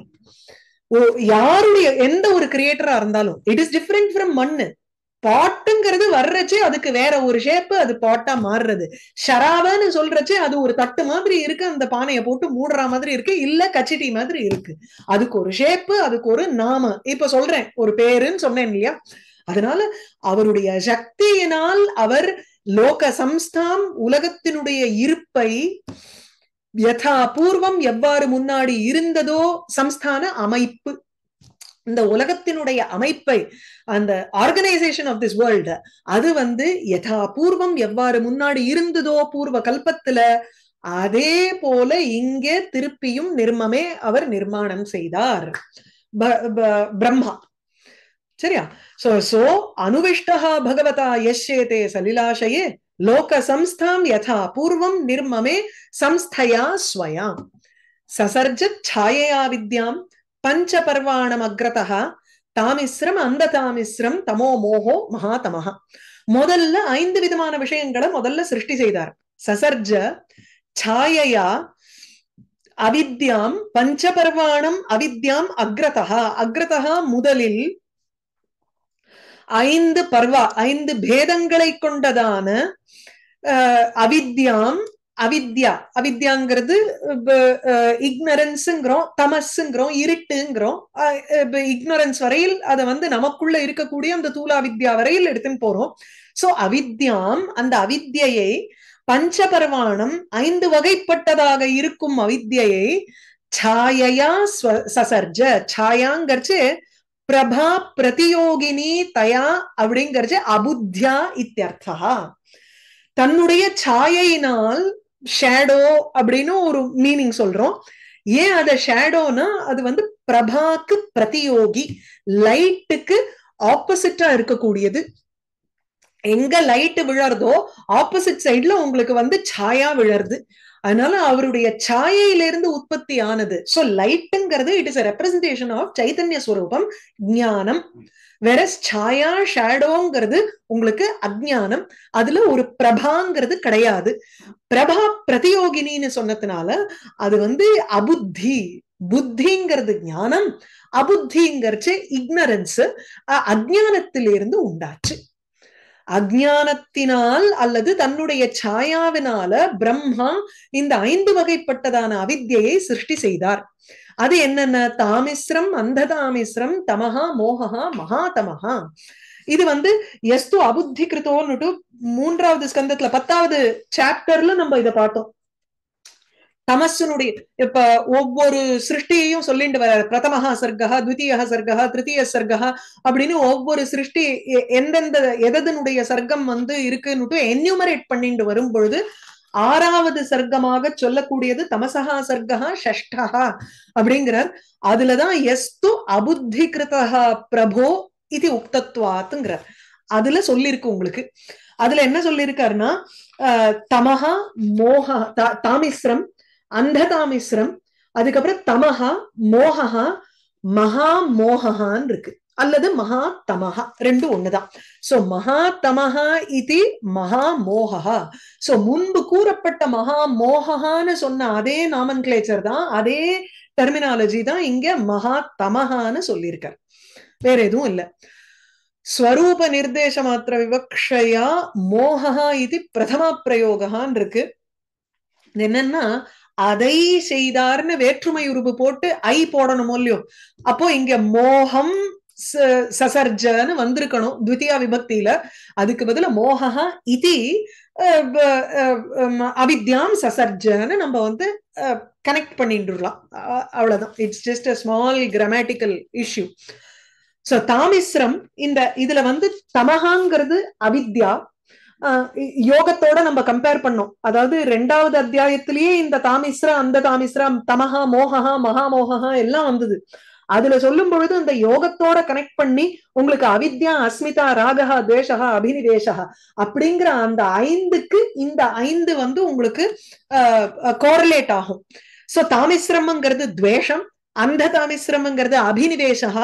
யாருடைய எந்த ஒரு கிரியேட்டரா இருந்தாலும் இட் இஸ் டிஃப்ரெண்ட் ஃப்ரம் மண்ணு பாட்டுங்கிறது வர்றச்சே அதுக்கு வேற ஒரு ஷேப்பு அது பாட்டா மாறுறது ஷராவன்னு சொல்றச்சே அது ஒரு தட்டு மாதிரி இருக்கு அந்த பானையை போட்டு மூடுற மாதிரி இருக்கு இல்ல கச்சிட்டி மாதிரி இருக்கு அதுக்கு ஒரு ஷேப்பு அதுக்கு ஒரு நாம இப்ப சொல்றேன் ஒரு பேருன்னு சொன்னேன் இல்லையா அதனால அவருடைய சக்தியினால் அவர் லோக சம்ஸ்தாம் உலகத்தினுடைய இருப்பை யதா பூர்வம் எவ்வாறு முன்னாடி இருந்ததோ சம்ஸ்தான அமைப்பு இந்த உலகத்தினுடைய அமைப்பை அந்த ஆர்கனைசேஷன் ஆஃப் திஸ் வேர்ல்டு அது வந்து பூர்வம் எவ்வாறு முன்னாடி இருந்ததோ பூர்வ கல்பத்துல அதே போல இங்கே திருப்பியும் நிர்மமே அவர் நிர்மாணம் செய்தார் பிரம்மா சரியா சோ சோ அனுவிஷ்டா பகவதா யஷ்யேதே சலிலாசயே லோக சம்ஸ்தாம் யதா பூர்வம் நிர்மமே சம்ஸ்தயா ஸ்வயாம் சசர்ஜ சாயையா வித்யாம் பஞ்ச பர்வாணம் அக்ரதா தாமிஸ்ரம் அந்த தாமிஸ்ரம் தமோ மோகோ மகாதமஹ முதல்ல ஐந்து விதமான விஷயங்களை முதல்ல சிருஷ்டி செய்தார் சசர்ஜ சாயா அவித்யாம் பஞ்சபர்வாணம் அவித்யாம் அக்ரதா அக்ரதா முதலில் ஐந்து பர்வா ஐந்து பேதங்களை கொண்டதான அவித்யாம் அவித்யா அவித்யாங்கிறது இக்னரன்ஸுங்கிறோம் தமஸுங்கிறோம் இருட்டுங்கிறோம் இக்னரன்ஸ் வரையில் அதை வந்து நமக்குள்ள இருக்கக்கூடிய அந்த தூளா வித்யா வரையில் எடுத்துன்னு போறோம் சோ அவித்யாம் அந்த அவித்யை பஞ்சபர்வாணம் ஐந்து வகைப்பட்டதாக இருக்கும் அவித்யை சாயையா சசர்ஜ சாயாங்கிறச்சு பிரபா பிரதியோகினி தயா அப்படிங்கிறச்சு அபுத்யா இத்தியர்த்தா தன்னுடைய சாயையினால் ஷேடோ அப்படின்னு ஒரு மீனிங் சொல்றோம் ஏன் அத ஷேடோனா அது வந்து பிரபாக்கு பிரதியோகி லைட்டுக்கு ஆப்போசிட்டா இருக்கக்கூடியது எங்க லைட் விழறதோ ஆப்போசிட் சைட்ல உங்களுக்கு வந்து சாயா விழருது அதனால அவருடைய சாயையிலிருந்து உற்பத்தி ஆனது சோ லைட்டுங்கிறது இட் இஸ் ரெப்ரஸன்டேஷன் ஆஃப் சைத்தன்ய ஸ்வரூபம் ஞானம் வெரஸ் சாயா ஷேடோங்கிறது உங்களுக்கு அஜானம் அதுல ஒரு பிரபாங்கிறது கிடையாது பிரபா பிரதியோகினின்னு சொன்னதுனால அது வந்து அபுத்தி புத்திங்கிறது ஞானம் அபுத்திங்கிறச்சு இக்னரன்ஸ் அஜானத்திலிருந்து உண்டாச்சு அஜானத்தினால் அல்லது தன்னுடைய சாயாவினால பிரம்மா இந்த ஐந்து வகைப்பட்டதான அவித்தியை சிருஷ்டி செய்தார் அது என்னென்ன தாமிஸ்ரம் தாமிஸ்ரம் தமஹா மோகா மகாதமஹா இது வந்து எஸ்து அபுத்தி கிருத்தோன்னு மூன்றாவது ஸ்கந்தத்துல பத்தாவது சாப்டர்ல நம்ம இதை பார்த்தோம் தமசுனுடைய இப்ப ஒவ்வொரு சிருஷ்டியையும் சொல்லிட்டு வர பிரதமஹா சர்க்கா துவிதீயா சர்க்கா திருத்திய சர்க்கா அப்படின்னு ஒவ்வொரு சிருஷ்டி எந்தெந்த எததனுடைய சர்க்கம் வந்து இருக்குன்னுட்டு என்யூமரேட் பண்ணிட்டு வரும் பொழுது ஆறாவது சர்க்கமாக சொல்லக்கூடியது தமசகா சர்க்கா ஷஷ்டா அப்படிங்கிறார் அதுலதான் எஸ்து அபுத்தி கிருதா பிரபோ இது உக்தத்வாத்துங்கிறார் அதுல சொல்லியிருக்கு உங்களுக்கு அதுல என்ன சொல்லியிருக்காருன்னா தமஹா மோகா தாமிஸ்ரம் அந்த தாமிஸ்ரம் அதுக்கப்புறம் தமஹா மோகஹா மகா மோகஹான் இருக்கு அல்லது மகா தமஹா ரெண்டு ஒண்ணுதான் சோ மகா தமஹா இது மகா மோகா சோ முன்பு கூறப்பட்ட மகா மோகான்னு சொன்ன அதே நாமன் கிளேச்சர் தான் அதே டெர்மினாலஜி தான் இங்க மகா தமஹான்னு சொல்லியிருக்கார் வேற எதுவும் இல்ல ஸ்வரூப நிர்தேச மாத்திர விவக்ஷயா மோகா இது பிரதமா பிரயோகான் இருக்கு என்னன்னா அதை செய்தார்னு வேற்றுமை உருவு போட்டு ஐ போடணும் இல்லையோ அப்போ இங்க மோகம் சசர்ஜன்னு வந்திருக்கணும் த்வித்தியா விபக்தியில அதுக்கு பதில மோகா இதி அவித்யாம் சசர்ஜன்னு நம்ம வந்து கனெக்ட் பண்ணிட்டுலாம் அவ்வளவுதான் it's just a small grammatical issue so தாமிஸ்ரம் இந்த இதுல வந்து தமகாங்கிறது அவித்யா யோகத்தோட நம்ம கம்பேர் பண்ணோம் அதாவது ரெண்டாவது அத்தியாயத்திலேயே இந்த தாமிஸ்ரா அந்த தாமிஸ்ரா தமஹா மோகா மகாமோகா எல்லாம் வந்தது அதுல சொல்லும் பொழுது அந்த யோகத்தோட கனெக்ட் பண்ணி உங்களுக்கு அவித்யா அஸ்மிதா ராகா துவேஷகா அபினிவேஷகா அப்படிங்கிற அந்த ஐந்துக்கு இந்த ஐந்து வந்து உங்களுக்கு கோரலேட் ஆகும் சோ தாமிசிரமங்கிறது துவேஷம் அந்த தாமிசிரமங்கிறது அபினிவேஷா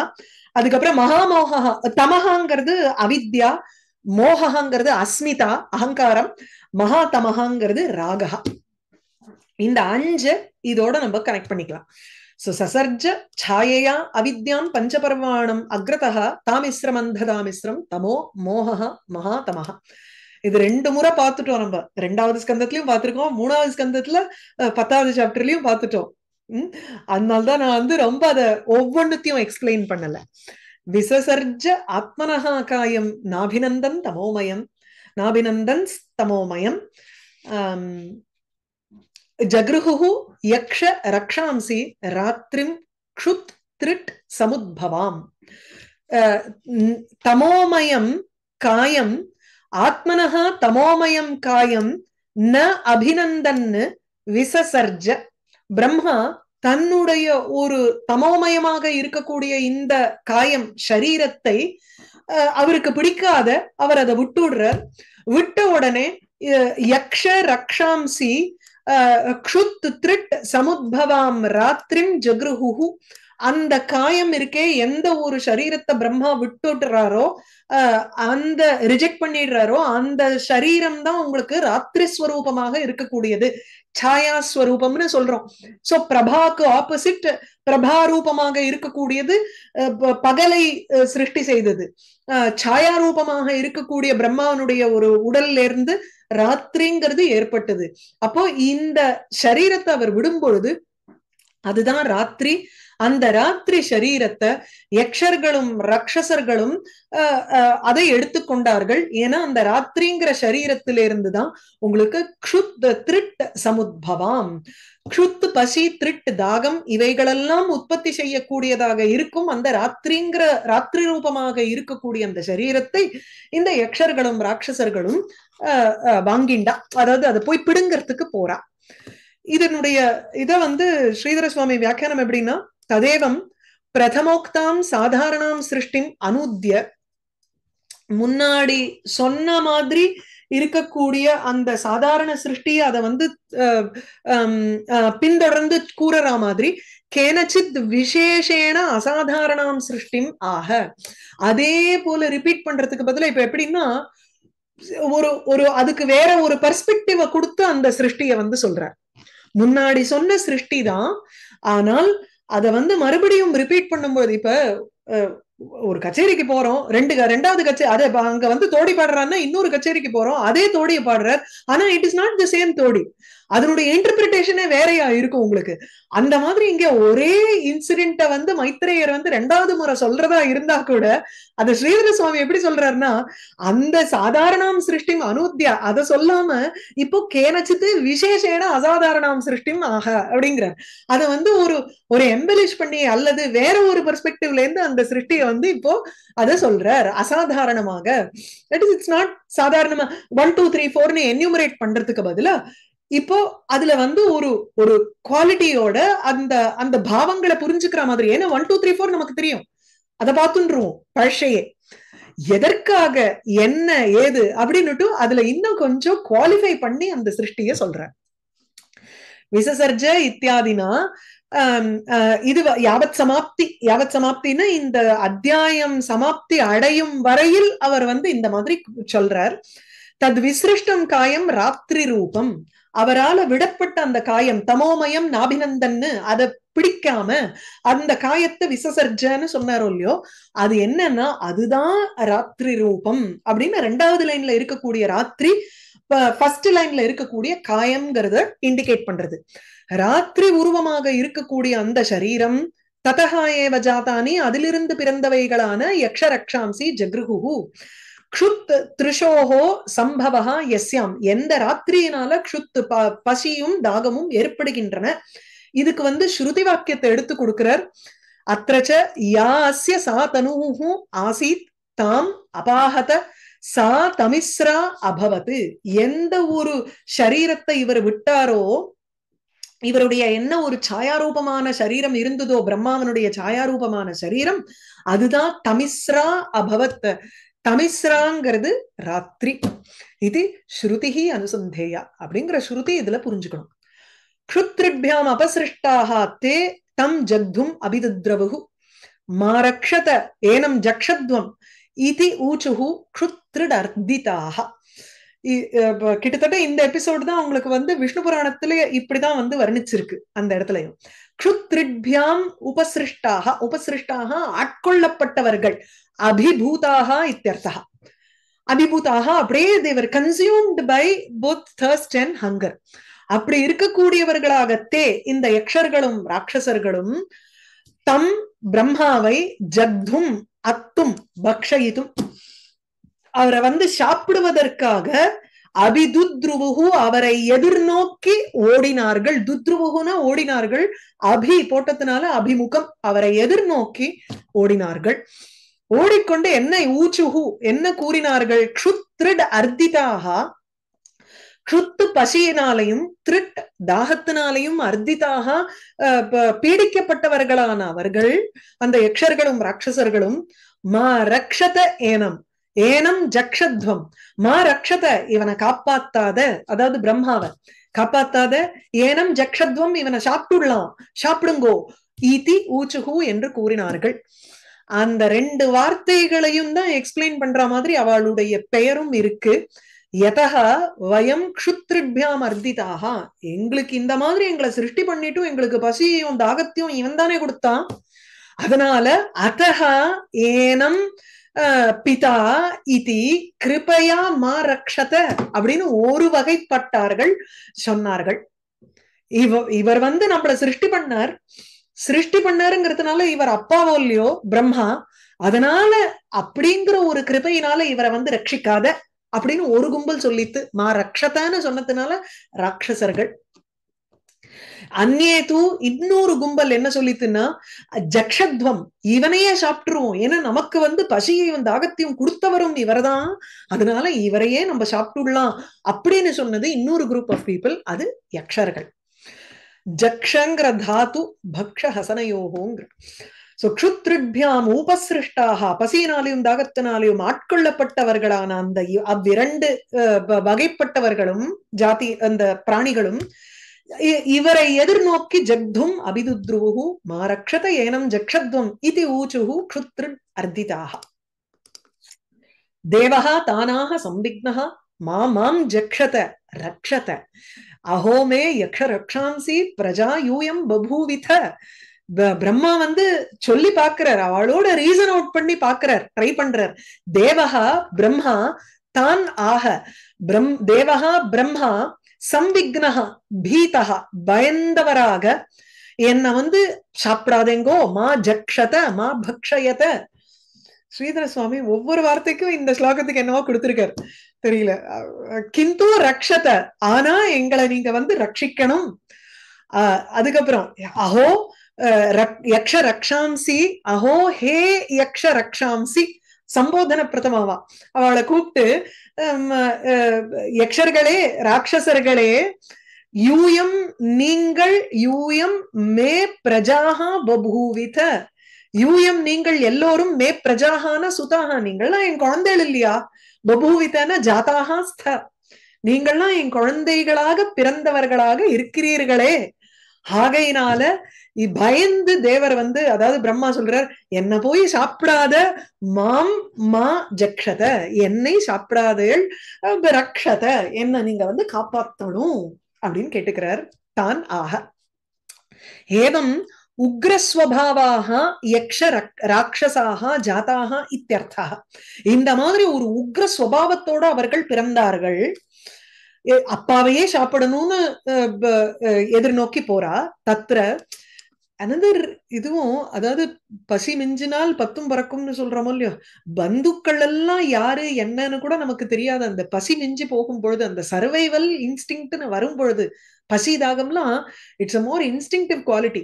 அதுக்கப்புறம் மகாமோகா தமஹாங்கிறது அவித்யா மோகாங்கிறது அஸ்மிதா அகங்காரம் மகா தமஹாங்கிறது ராகஹா இந்த அஞ்சு இதோட நம்ம கனெக்ட் பண்ணிக்கலாம் சோ சசர்ஜ சாயையா அவித்யாம் பஞ்சபர்வாணம் அக்ரதா தாமிஸ்ரம் அந்ததாமிஸ்ரம் தமோ மோகா தமஹா இது ரெண்டு முறை பார்த்துட்டோம் நம்ம ரெண்டாவது ஸ்கந்தத்திலயும் பார்த்துருக்கோம் மூணாவது ஸ்கந்தத்துல பத்தாவது சாப்டர்லயும் பார்த்துட்டோம் உம் அதனால்தான் நான் வந்து ரொம்ப அதை ஒவ்வொன்னுத்தையும் எக்ஸ்பிளைன் பண்ணல விசசர்ஜ ஆத்மனஹா காயம் நாபிநந்தன் தமோமயம் நாபிநந்தன் தமோமயம் ஜக்ருகு யக்ஷ ரக்ஷாம்சி ராத்திரிம் க்ஷுத் திருட் சமுத்பவாம் தமோமயம் காயம் ஆத்மனஹா தமோமயம் காயம் ந அபிநந்தன் விசசர்ஜ பிரம்மா தன்னுடைய ஒரு தமோமயமாக இருக்கக்கூடிய இந்த காயம் சரீரத்தை அவருக்கு பிடிக்காத அவர் அதை விட்டுடுறார் விட்ட உடனே யக்ஷ ரக்ஷாம்சி க்ஷுத் த்ரிட் சமுத்பவாம் ராத்திரிம் ஜக்ருஹுஹு அந்த காயம் இருக்கே எந்த ஒரு சரீரத்தை பிரம்மா விட்டுறாரோ அந்த ரிஜெக்ட் பண்ணிடுறாரோ அந்த சரீரம் தான் உங்களுக்கு ராத்திரி ஸ்வரூபமாக இருக்கக்கூடியது சாயா ஸ்வரூபம்னு சொல்றோம் சோ பிரபாக்கு ஆப்போசிட் பிரபா ரூபமாக இருக்கக்கூடியது பகலை சிருஷ்டி செய்தது சாயா ரூபமாக இருக்கக்கூடிய பிரம்மாவனுடைய ஒரு உடல்ல இருந்து ராத்திரிங்கிறது ஏற்பட்டது அப்போ இந்த சரீரத்தை அவர் விடும் பொழுது அதுதான் ராத்திரி அந்த ராத்திரி சரீரத்தை யக்ஷர்களும் ரக்ஷசர்களும் அதை எடுத்துக்கொண்டார்கள் ஏன்னா அந்த ராத்திரிங்கிற சரீரத்திலிருந்து தான் உங்களுக்கு க்ஷுத் திருட் சமுத்பவாம் க்ஷுத் பசி திருட்டு தாகம் இவைகளெல்லாம் உற்பத்தி செய்யக்கூடியதாக இருக்கும் அந்த ராத்திரிங்கிற ராத்திரி ரூபமாக இருக்கக்கூடிய அந்த சரீரத்தை இந்த யக்ஷர்களும் ராட்சசர்களும் வாங்கிண்டா அதாவது அதை போய் பிடுங்கிறதுக்கு போறா இதனுடைய இதை வந்து ஸ்ரீதர சுவாமி வியாக்கியானம் எப்படின்னா ததேவம் பிரதமோக்தாம் சாதாரணாம் சிருஷ்டின் அனுத்திய முன்னாடி சொன்ன மாதிரி இருக்கக்கூடிய அந்த சாதாரண சிருஷ்டியை அதை வந்து பின்தொடர்ந்து கூறுற மாதிரி கேனச்சித் விசேஷேன அசாதாரணாம் சிருஷ்டிம் ஆக அதே போல ரிப்பீட் பண்றதுக்கு பதில இப்ப எப்படின்னா ஒரு ஒரு அதுக்கு வேற ஒரு பெர்ஸ்பெக்டிவ கொடுத்து அந்த சிருஷ்டிய வந்து சொல்றேன் முன்னாடி சொன்ன சிருஷ்டி தான் ஆனால் அதை வந்து மறுபடியும் ரிப்பீட் பண்ணும்போது இப்ப ஒரு கச்சேரிக்கு போறோம் ரெண்டு ரெண்டாவது கச்சேரி அதை அங்க வந்து தோடி பாடுறாருன்னா இன்னொரு கச்சேரிக்கு போறோம் அதே தோடியை பாடுறார் ஆனா it is not the same Todi அதனுடைய இன்டர்பிரிட்டேஷனே வேறையா இருக்கும் உங்களுக்கு அந்த மாதிரி இங்க ஒரே இன்சிடென்ட்டை வந்து மைத்திரேயர் வந்து ரெண்டாவது முறை சொல்றதா இருந்தா கூட அது ஸ்ரீதர சுவாமி எப்படி சொல்றாருன்னா அந்த சாதாரணம் சிருஷ்டி அனுத்தியா அதை சொல்லாம இப்போ கேனச்சித்து விசேஷேன அசாதாரணம் சிருஷ்டிம் ஆக அப்படிங்கிறார் அதை வந்து ஒரு ஒரு எம்பலிஷ் பண்ணி அல்லது வேற ஒரு பெர்ஸ்பெக்டிவ்ல இருந்து அந்த சிருஷ்டியை வந்து இப்போ அதை சொல்றார் அசாதாரணமாக தட் இஸ் இட்ஸ் நாட் சாதாரணமா ஒன் டூ த்ரீ ஃபோர்னு என்யூமரேட் பண்றதுக்கு பதிலா இப்போ அதுல வந்து ஒரு ஒரு குவாலிட்டியோட அந்த அந்த பாவங்களை புரிஞ்சுக்கிற மாதிரி ஏன்னா ஒன் டூ த்ரீ ஃபோர் நமக்கு தெரியும் அதை பார்த்துருவோம் பழசையே எதற்காக என்ன ஏது அப்படின்னுட்டு அதுல இன்னும் கொஞ்சம் குவாலிஃபை பண்ணி அந்த சிருஷ்டிய சொல்றேன் விசசர்ஜ இத்தியாதினா இது யாவத் சமாப்தி யாவத் சமாப்தினா இந்த அத்தியாயம் சமாப்தி அடையும் வரையில் அவர் வந்து இந்த மாதிரி சொல்றார் தத் விசிருஷ்டம் காயம் ராத்திரி ரூபம் அவரால விடப்பட்ட அந்த காயம் தமோமயம் நாபிநந்தன் அதை பிடிக்காம அந்த காயத்தை விசசர்ஜன்னு சொன்னாரோ இல்லையோ அது என்னன்னா அதுதான் ராத்திரி ரூபம் அப்படின்னு ரெண்டாவது லைன்ல இருக்கக்கூடிய ராத்திரி ஃபர்ஸ்ட் லைன்ல இருக்கக்கூடிய காயம்ங்கிறத இண்டிகேட் பண்றது ராத்திரி உருவமாக இருக்கக்கூடிய அந்த சரீரம் ததகாயேவ ஜாதானி அதிலிருந்து பிறந்தவைகளான யக்ஷரக்ஷாம்சி ஜக்ருகு க்ஷுத் த்ரிஷோஹோ சம்பவா எஸ்யாம் எந்த ராத்திரியினால க்ஷுத் பசியும் தாகமும் ஏற்படுகின்றன இதுக்கு வந்து ஸ்ருதி வாக்கியத்தை எடுத்து கொடுக்கிறார் அத்திரச்ச யாசிய சா தனுஹு ஆசீத் தாம் அபாகத சா தமிஸ்ரா அபவது எந்த ஒரு சரீரத்தை இவர் விட்டாரோ இவருடைய என்ன ஒரு சாயாரூபமான சரீரம் இருந்ததோ பிரம்மாவனுடைய சாயாரூபமான சரீரம் அதுதான் தமிஸ்ரா அபவத் தமிஸ்ராங்கிறது ராத்திரி இது ஸ்ருதி அனுசந்தேயா அப்படிங்கிற ஸ்ருதி இதுல புரிஞ்சுக்கணும் க்ஷுத்ரிபியாம் அபசிருஷ்டாக தே தம் ஜக்தும் அபிதத்ரவு மாரக்ஷத ஏனம் ஜக்ஷத்வம் இது ஊச்சுஹு க்ஷுத்ரிடர்திதாக கிட்டத்தட்ட இந்த எபிசோடு தான் உங்களுக்கு வந்து விஷ்ணு புராணத்திலே இப்படிதான் வந்து வர்ணிச்சிருக்கு அந்த இடத்துலயும் க்ஷுத்ரிபியாம் உபசிருஷ்டாக உபசிருஷ்டாக ஆட்கொள்ளப்பட்டவர்கள் அபிபூதாக இத்தியர்த்தா அபிபூதாக அப்படியே they are consumed by both thirst and hunger அப்படி இருக்கக்கூடியவர்களாகத்தே இந்த யக்ஷர்களும் ராட்சசர்களும் தம் பிரம்மாவை ஜக்தும் அத்தும் பக்ஷயித்தும் அவரை வந்து சாப்பிடுவதற்காக அபிதுத்ருவுகு அவரை எதிர்நோக்கி ஓடினார்கள் துத்ருவுகுனா ஓடினார்கள் அபி போட்டத்தினால அபிமுகம் அவரை எதிர்நோக்கி ஓடினார்கள் ஓடிக்கொண்டு என்ன ஊச்சுகு என்ன கூறினார்கள் க்ஷுத்ரிட் அர்த்திதாக க்ஷுத்து பசியினாலையும் திருட் தாகத்தினாலையும் அர்த்திதாக பீடிக்கப்பட்டவர்களான அவர்கள் அந்த யக்ஷர்களும் ராட்சசர்களும் மா ரக்ஷத ஏனம் ஏனம் ஜக்ஷத்வம் மா ரக்ஷத இவனை காப்பாத்தாத அதாவது பிரம்மாவ காப்பாத்தாத ஏனம் ஜக்ஷத்வம் இவனை சாப்பிட்டுடலாம் சாப்பிடுங்கோ ஈதி ஊச்சுகு என்று கூறினார்கள் அந்த ரெண்டு வார்த்தைகளையும் தான் எக்ஸ்பிளைன் பண்ற மாதிரி அவளுடைய பெயரும் இருக்கு எதகா வயம் க்ஷுத்ரிபியாம் அர்த்திதாக எங்களுக்கு இந்த மாதிரி எங்களை சிருஷ்டி பண்ணிட்டும் எங்களுக்கு பசியும் தாகத்தையும் இவன் தானே கொடுத்தான் அதனால அத்தகா ஏனம் பிதா இதி கிருபையா மா ரக்ஷத அப்படின்னு ஒரு வகைப்பட்டார்கள் சொன்னார்கள் இவ இவர் வந்து நம்மள சிருஷ்டி பண்ணார் சிருஷ்டி பண்ணாருங்கிறதுனால இவர் அப்பாவோ இல்லையோ பிரம்மா அதனால அப்படிங்கிற ஒரு கிருபையினால இவரை வந்து ரட்சிக்காத அப்படின்னு ஒரு கும்பல் சொல்லித்து மா ரக்ஷதான்னு சொன்னதுனால ராட்சசர்கள் அந்நே தூ இன்னொரு கும்பல் என்ன சொல்லித்துன்னா ஜக்ஷத்வம் இவனையே சாப்பிட்டுருவோம் ஏன்னா நமக்கு வந்து பசியையும் தாகத்தையும் கொடுத்தவரும் இவர்தான் அதனால இவரையே நம்ம சாப்பிட்டுடலாம் அப்படின்னு சொன்னது இன்னொரு குரூப் ஆஃப் பீப்புள் அது யக்ஷர்கள் ஜக்ஷங்கிற தாத்து பக்ஷ ஹசனயோகோங்கிற சோ க்ஷுத்ருட்பியாம் உபசிருஷ்டாக பசியினாலையும் தாகத்தினாலையும் ஆட்கொள்ளப்பட்டவர்களான அந்த அவ்விரண்டு வகைப்பட்டவர்களும் ஜாதி அந்த பிராணிகளும் இவரை எதிர்நோக்கி ஜக்தும் அபிதுத்ருவு மாரக்ஷத ஏனம் ஜக்ஷத்வம் இது ஊச்சுஹு க்ஷுத்ரு அர்த்திதாக தேவகா தானாக சம்பிக்னா மா மாம் ஜக்ஷத ரக்ஷத அஹோமே யக்ஷ ரக்ஷாம்சி பிரஜா யூயம் பபூவித பிரம்மா வந்து சொல்லி பாக்குறார் அவளோட ரீசன் அவுட் பண்ணி பாக்குறார் ட்ரை பண்றார் தேவகா பிரம்மா தான் ஆக பிரம் தேவகா பிரம்மா சம்விக்னஹா பீதா பயந்தவராக என்னை வந்து சாப்பிடாதேங்கோ மா ஜக்ஷத மா பக்ஷயத ஸ்ரீதர சுவாமி ஒவ்வொரு வார்த்தைக்கும் இந்த ஸ்லோகத்துக்கு என்னவோ கொடுத்திருக்காரு தெரியல கிந்து ரக்ஷத ஆனா எங்களை நீங்க வந்து ரட்சிக்கணும் அதுக்கப்புறம் அஹோ யக்ஷ ரக்ஷாம்சி அஹோ ஹே யக்ஷ ரக்ஷாம்சி சம்போதன பிரதமவா அவளை கூப்பிட்டு யக்ஷர்களே ராட்சசர்களே யூயம் நீங்கள் யூயம் மே பிரஜாகா பபூவித யூயம் நீங்கள் எல்லோரும் மே பிரஜாகான சுதாகா நீங்கள்லாம் என் குழந்தைகள் இல்லையா பபூவிதன ஜாதாகா ஸ்த நீங்கள்லாம் என் குழந்தைகளாக பிறந்தவர்களாக இருக்கிறீர்களே ஆகையினால பயந்து தேவர் வந்து அதாவது பிரம்மா சொல்றார் என்ன போய் சாப்பிடாத மாம் மா ஜக்ஷத என்னை சாப்பிடாதேள் ரக்ஷத என்ன நீங்க வந்து காப்பாத்தணும் அப்படின்னு கேட்டுக்கிறார் தான் ஆக ஏவம் உக்ரஸ்வபாவாக யக்ஷ ராட்சசாக ஜாதாக இத்தியர்த்தாக இந்த மாதிரி ஒரு உக்ரஸ்வபாவத்தோடு அவர்கள் பிறந்தார்கள் அப்பாவையே சாப்பிடணும்னு எதிர்நோக்கி போறா தத்ர அனந்தர் இதுவும் அதாவது பசி மிஞ்சினால் பத்தும் பறக்கும்னு சொல்றோமோ இல்லையோ பந்துக்கள் எல்லாம் யாரு என்னன்னு கூட நமக்கு தெரியாது அந்த பசி மிஞ்சி போகும் பொழுது அந்த சர்வைவல் இன்ஸ்டிங்னு வரும் பொழுது பசி தாகம்லாம் it's a more instinctive quality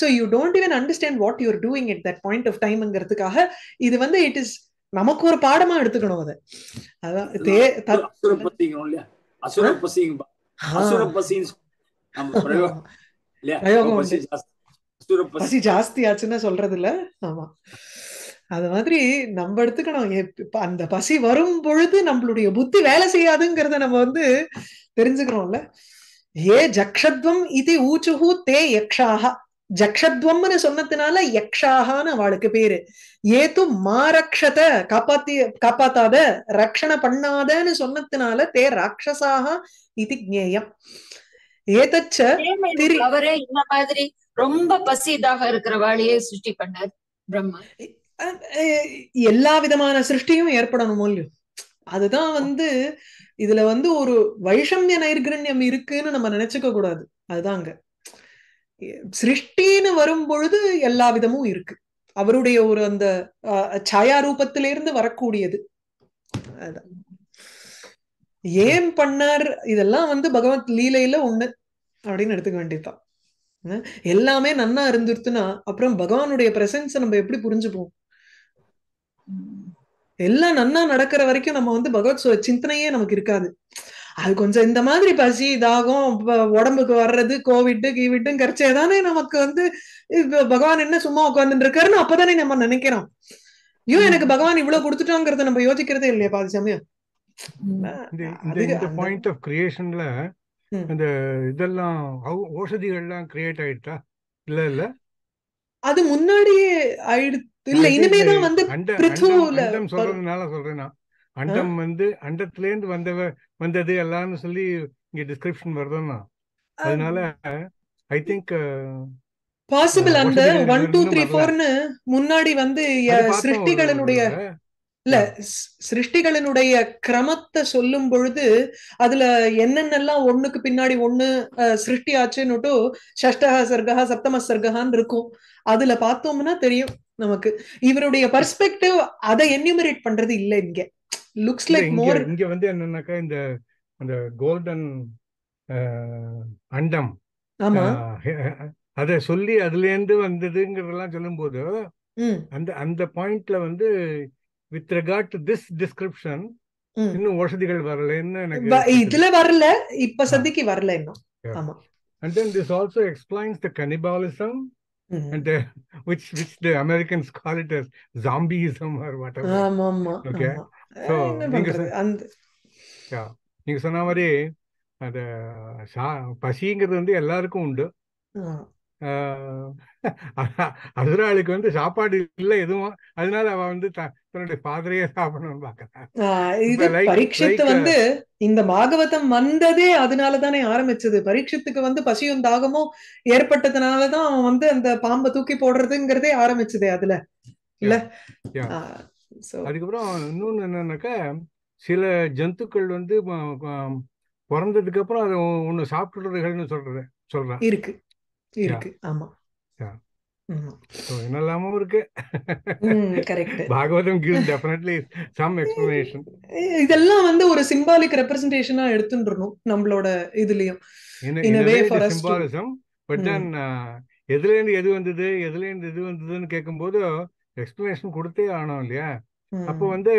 so you don't even understand what you're doing it that point of டைம்ங்கிறதுக்காக இது வந்து இட் இஸ் நமக்கு ஒரு பாடமா எடுத்துக்கணும் அதை அதான் అసుర పసి అసుర పసి நம்ம பிரயோகம் இல்லையா பசி ஜாஸ்தி ஆச்சுன்னு சொல்றது இல்ல ஆமா அது மாதிரி நம்ம எடுத்துக்கணும் அந்த பசி வரும் பொழுது நம்மளுடைய புத்தி வேலை செய்யாதுங்கிறத நம்ம வந்து தெரிஞ்சுக்கிறோம்ல ஏ ஜக்ஷத்வம் இது ஊச்சுஹு தே யக்ஷாக ஜக்ஷத்வம்னு சொன்னதுனால யக்ஷாகான்னு அவளுக்கு பேரு ஏத்து மாரக்ஷத காப்பாத்தி காப்பாத்தாத ரக்ஷண பண்ணாதன்னு சொன்னதுனால தே ராட்சசாக இது ஜேயம் ஏதச்ச அவரே இந்த மாதிரி ரொம்ப பசிதாக இருக்கிற வாழியை சிருஷ்டி பண்ணார் பிரம்மா எல்லா விதமான சிருஷ்டியும் ஏற்படணும் அதுதான் வந்து இதுல வந்து ஒரு வைஷம்ய நைர்கிரண்யம் இருக்குன்னு நம்ம நினைச்சுக்க கூடாது அதுதான் அங்க சிருஷ்டின்னு வரும் பொழுது எல்லா விதமும் இருக்கு அவருடைய ஒரு அந்த சாயா ரூபத்திலிருந்து வரக்கூடியது ஏன் பண்ணார் இதெல்லாம் வந்து பகவத் லீலையில ஒண்ணு அப்படின்னு எடுத்துக்க வேண்டியதுதான் எல்லாமே நன்னா இருந்துருத்துனா அப்புறம் பகவானுடைய பிரசன்ஸை நம்ம எப்படி புரிஞ்சுப்போம் எல்லாம் நன்னா நடக்கிற வரைக்கும் நம்ம வந்து பகவத் சிந்தனையே நமக்கு இருக்காது அது கொஞ்சம் இந்த மாதிரி பசி தாகம் உடம்புக்கு வர்றது கோவிட்டு கீவிட்டும் கரைச்சே தானே நமக்கு வந்து பகவான் என்ன சும்மா உட்காந்துட்டு இருக்காருன்னு அப்பதானே நம்ம நினைக்கிறோம் ஐயோ எனக்கு பகவான் இவ்வளவு கொடுத்துட்டோங்கிறத நம்ம யோசிக்கிறதே இல்லையா பாதி சமயம் பாயிண்ட் ஆஃப் கிரியேஷன்ல அந்த இதெல்லாம் ஓஷதிகள்லாம் கிரியேட் ஆயிட்டா இல்ல இல்ல அது முன்னாடியே ஆயிடு இல்ல இனிமேதான் வந்து பிரித்துல சொல்றதுனால சொல்றேன் நான் அண்டம் வந்து அண்டத்துல இருந்து வந்தவ வந்தது எல்லாம்னு சொல்லி இங்க டிஸ்கிரிப்ஷன் வருதுன்னா அதனால ஐ திங்க் பாசிபிள் அந்த ஒன் டூ த்ரீ ஃபோர்னு முன்னாடி வந்து சிருஷ்டிகளினுடைய இல்ல சிருஷ்டிகளினுடைய கிரமத்தை சொல்லும் பொழுது அதுல என்னென்னலாம் ஒண்ணுக்கு பின்னாடி ஒண்ணு சிருஷ்டி ஆச்சுன்னுட்டு சஷ்டகா சர்க்கா சப்தம சர்க்கான்னு இருக்கும் அதுல பார்த்தோம்னா தெரியும் நமக்கு இவருடைய பர்ஸ்பெக்டிவ் அதை என்யூமரேட் பண்றது இல்லை இங்க லுக்ஸ் லைக் மோர் இங்க வந்து என்னன்னாக்கா இந்த அந்த கோல்டன் அண்டம் ஆமா அத சொல்லி அதுல இருந்து வந்ததுங்கிறதெல்லாம் சொல்லும்போது அந்த அந்த பாயிண்ட்ல வந்து வித் ரெகார்ட் திஸ் டிஸ்கிரிப்ஷன் இன்னும் வசதிகள் வரலன்னு எனக்கு இதுல வரல இப்ப சதிக்கு வரல இன்னும் ஆமா and then this also explains the cannibalism mm-hmm. and the, which which the americans call it as zombieism or whatever um, நீங்க சொன்ன மாதிரி அந்த பசிங்கிறது வந்து எல்லாருக்கும் உண்டு அசுராளுக்கு வந்து சாப்பாடு இல்ல எதுவும் அதனால அவ வந்து தன்னுடைய பாதிரையே சாப்பிடணும்னு பாக்குறான் பரீட்சத்து வந்து இந்த பாகவதம் வந்ததே அதனாலதானே ஆரம்பிச்சது பரீட்சத்துக்கு வந்து பசியும் தாகமும் ஏற்பட்டதுனாலதான் அவன் வந்து அந்த பாம்பை தூக்கி போடுறதுங்கிறதே ஆரம்பிச்சதே அதுல இல்ல அதுக்கப்புறம் இன்னொன்று என்னன்னாக்கா சில ஜந்துக்கள் வந்து பிறந்ததுக்கு அப்புறம் அதை ஒன்று சாப்பிட்டுடுறதுகள்னு சொல்றேன் சொல்றேன் இருக்கு இருக்கு ஆமா என்னெல்லாமோ சம் எக்ஸ்பிளனேஷன் இதெல்லாம் வந்து ஒரு சிம்பாலிக் ரெப்ரசன்டேஷனா எடுத்துன்றணும் நம்மளோட இதுலயும் சிம்பாலிசம் பட் தென் எதுல இருந்து எது வந்தது எதுல இருந்து எது வந்ததுன்னு கேட்கும்போது எக்ஸ்பிளனேஷன் கொடுத்தே ஆனோம் இல்லையா அப்போ வந்து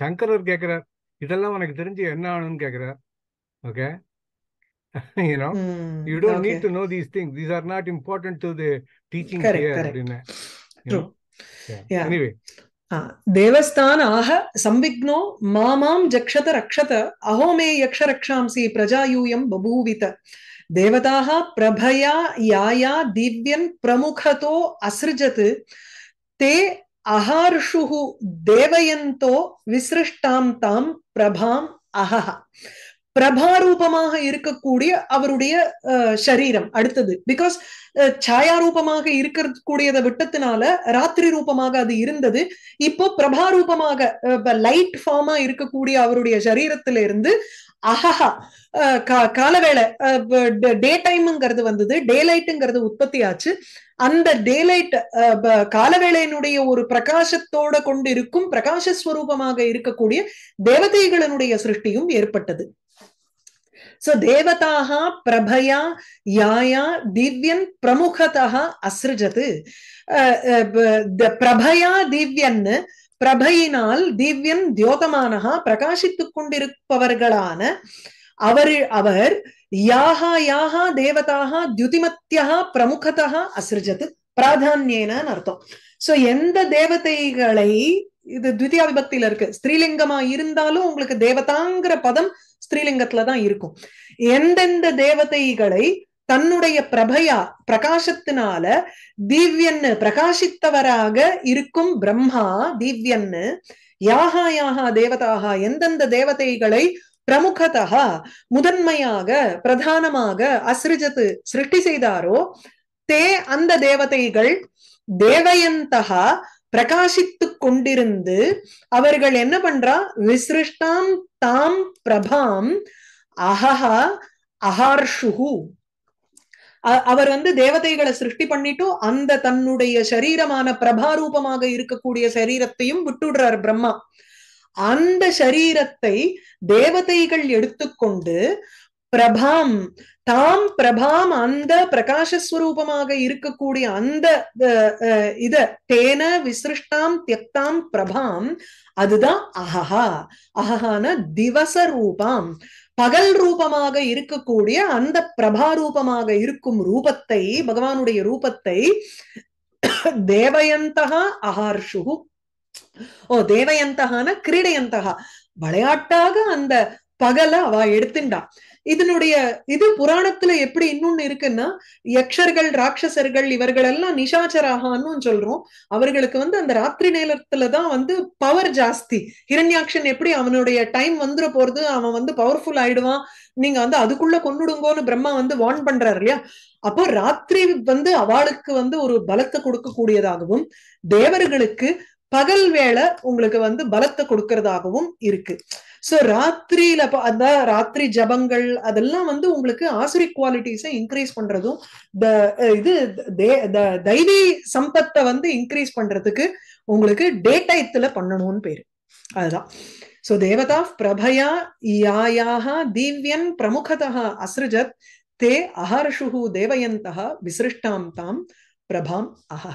சங்கரர் கேட்கிறார் இதெல்லாம் உனக்கு தெரிஞ்சு என்ன ஆகணும்னு கேட்கிறார் okay you know you don't need to know these things these are not important to the teaching அப்படின்னு எனிவே देवस्तानाः संविघ्नो मामां जक्षत रक्षत अहो मे यक्ष रक्षांसि प्रजायूयं बभूवित देवताः प्रभया याया दिव्यन् प्रमुखतो असृजत् ते அஹாருஷு தேவயந்தோ விசிருஷ்டாம் தாம் பிரபாம் அஹஹா பிரபாரூபமாக இருக்கக்கூடிய அவருடைய சரீரம் அடுத்தது பிகாஸ் சாயா ரூபமாக இருக்கக்கூடியதை விட்டத்தினால ராத்திரி ரூபமாக அது இருந்தது இப்போ பிரபாரூபமாக லைட் ஃபார்மா இருக்கக்கூடிய அவருடைய சரீரத்தில இருந்து அஹஹா காலவேளை டே டைம்ங்கிறது வந்தது டே லைட்டுங்கிறது உற்பத்தி ஆச்சு அந்த டேலைட் காலவேளையினுடைய ஒரு பிரகாசத்தோட கொண்டு இருக்கும் பிரகாசஸ்வரூபமாக இருக்கக்கூடிய தேவதைகளினுடைய சிருஷ்டியும் ஏற்பட்டது சோ தேவதாக பிரபயா யாயா திவ்யன் பிரமுகதா அசிருஜது பிரபயா திவ்யன் பிரபையினால் திவ்யன் தியோதமானகா பிரகாசித்துக் கொண்டிருப்பவர்களான அவர் அவர் யாஹா யாஹா தேவதாக தியுதிமத்தியா பிரமுகதா அசிர்ஜத் பிராதான்யேனு அர்த்தம் சோ எந்த தேவதைகளை இது துவிதியா விபக்தியில இருக்கு ஸ்ரீலிங்கமா இருந்தாலும் உங்களுக்கு தேவதாங்கிற பதம் ஸ்ரீலிங்கத்துல தான் இருக்கும் எந்தெந்த தேவதைகளை தன்னுடைய பிரபையா பிரகாசத்தினால திவ்யன்னு பிரகாசித்தவராக இருக்கும் பிரம்மா திவ்யன்னு யாகா யாகா தேவதாகா எந்தெந்த தேவதைகளை பிரமுகதா முதன்மையாக பிரதானமாக அசிருஜத்து சிருஷ்டி செய்தாரோ தே அந்த தேவதைகள் தேவயந்தகா பிரகாசித்து கொண்டிருந்து அவர்கள் என்ன பண்றா விசிருஷ்டாம் தாம் பிரபாம் அஹஹா அஹார்ஷுகு அவர் வந்து தேவதைகளை சிருஷ்டி பண்ணிட்டும் அந்த தன்னுடைய சரீரமான பிரபாரூபமாக இருக்கக்கூடிய சரீரத்தையும் விட்டுடுறார் பிரம்மா அந்த சரீரத்தை தேவதைகள் எடுத்துக்கொண்டு பிரபாம் தாம் பிரபாம் அந்த பிரகாசஸ்வரூபமாக இருக்கக்கூடிய அந்த இத தேன விசிருஷ்டாம் தியக்தாம் பிரபாம் அதுதான் அஹஹா அஹஹான திவச ரூபாம் பகல் ரூபமாக இருக்கக்கூடிய அந்த பிரபா ரூபமாக இருக்கும் ரூபத்தை பகவானுடைய ரூபத்தை தேவயந்தகா அஹார்ஷு ஓ தேவயந்தகான கிரீடயந்தகா விளையாட்டாக அந்த பகல அவ எடுத்துண்டா இதனுடைய இது புராணத்துல எப்படி இன்னொன்னு இருக்குன்னா யக்ஷர்கள் ராட்சசர்கள் இவர்கள் எல்லாம் நிஷாச்சராகான்னு சொல்றோம் அவர்களுக்கு வந்து அந்த ராத்திரி நேரத்துலதான் வந்து பவர் ஜாஸ்தி ஹிரண்யாக்ஷன் எப்படி அவனுடைய டைம் வந்துட போறது அவன் வந்து பவர்ஃபுல் ஆயிடுவான் நீங்க வந்து அதுக்குள்ள கொண்டுடுங்கோன்னு பிரம்மா வந்து வான் பண்றாரு இல்லையா அப்போ ராத்திரி வந்து அவளுக்கு வந்து ஒரு பலத்தை கொடுக்கக்கூடியதாகவும் தேவர்களுக்கு பகல் வேலை உங்களுக்கு வந்து பலத்தை கொடுக்கறதாகவும் இருக்கு சோ ராத்திரியில அதான் ராத்திரி ஜபங்கள் அதெல்லாம் வந்து உங்களுக்கு ஆசிரி குவாலிட்டிஸை இன்க்ரீஸ் பண்றதும் இது தைவி சம்பத்தை வந்து இன்க்ரீஸ் பண்றதுக்கு உங்களுக்கு டே டைத்துல பண்ணணும்னு பேரு அதுதான் சோ தேவதா பிரபயா யாயாக தீவ்யன் பிரமுகதா அசிருஜத் தே அஹர்ஷுஹு தேவயந்தா விசிருஷ்டாம் தாம் பிரபாம் அஹா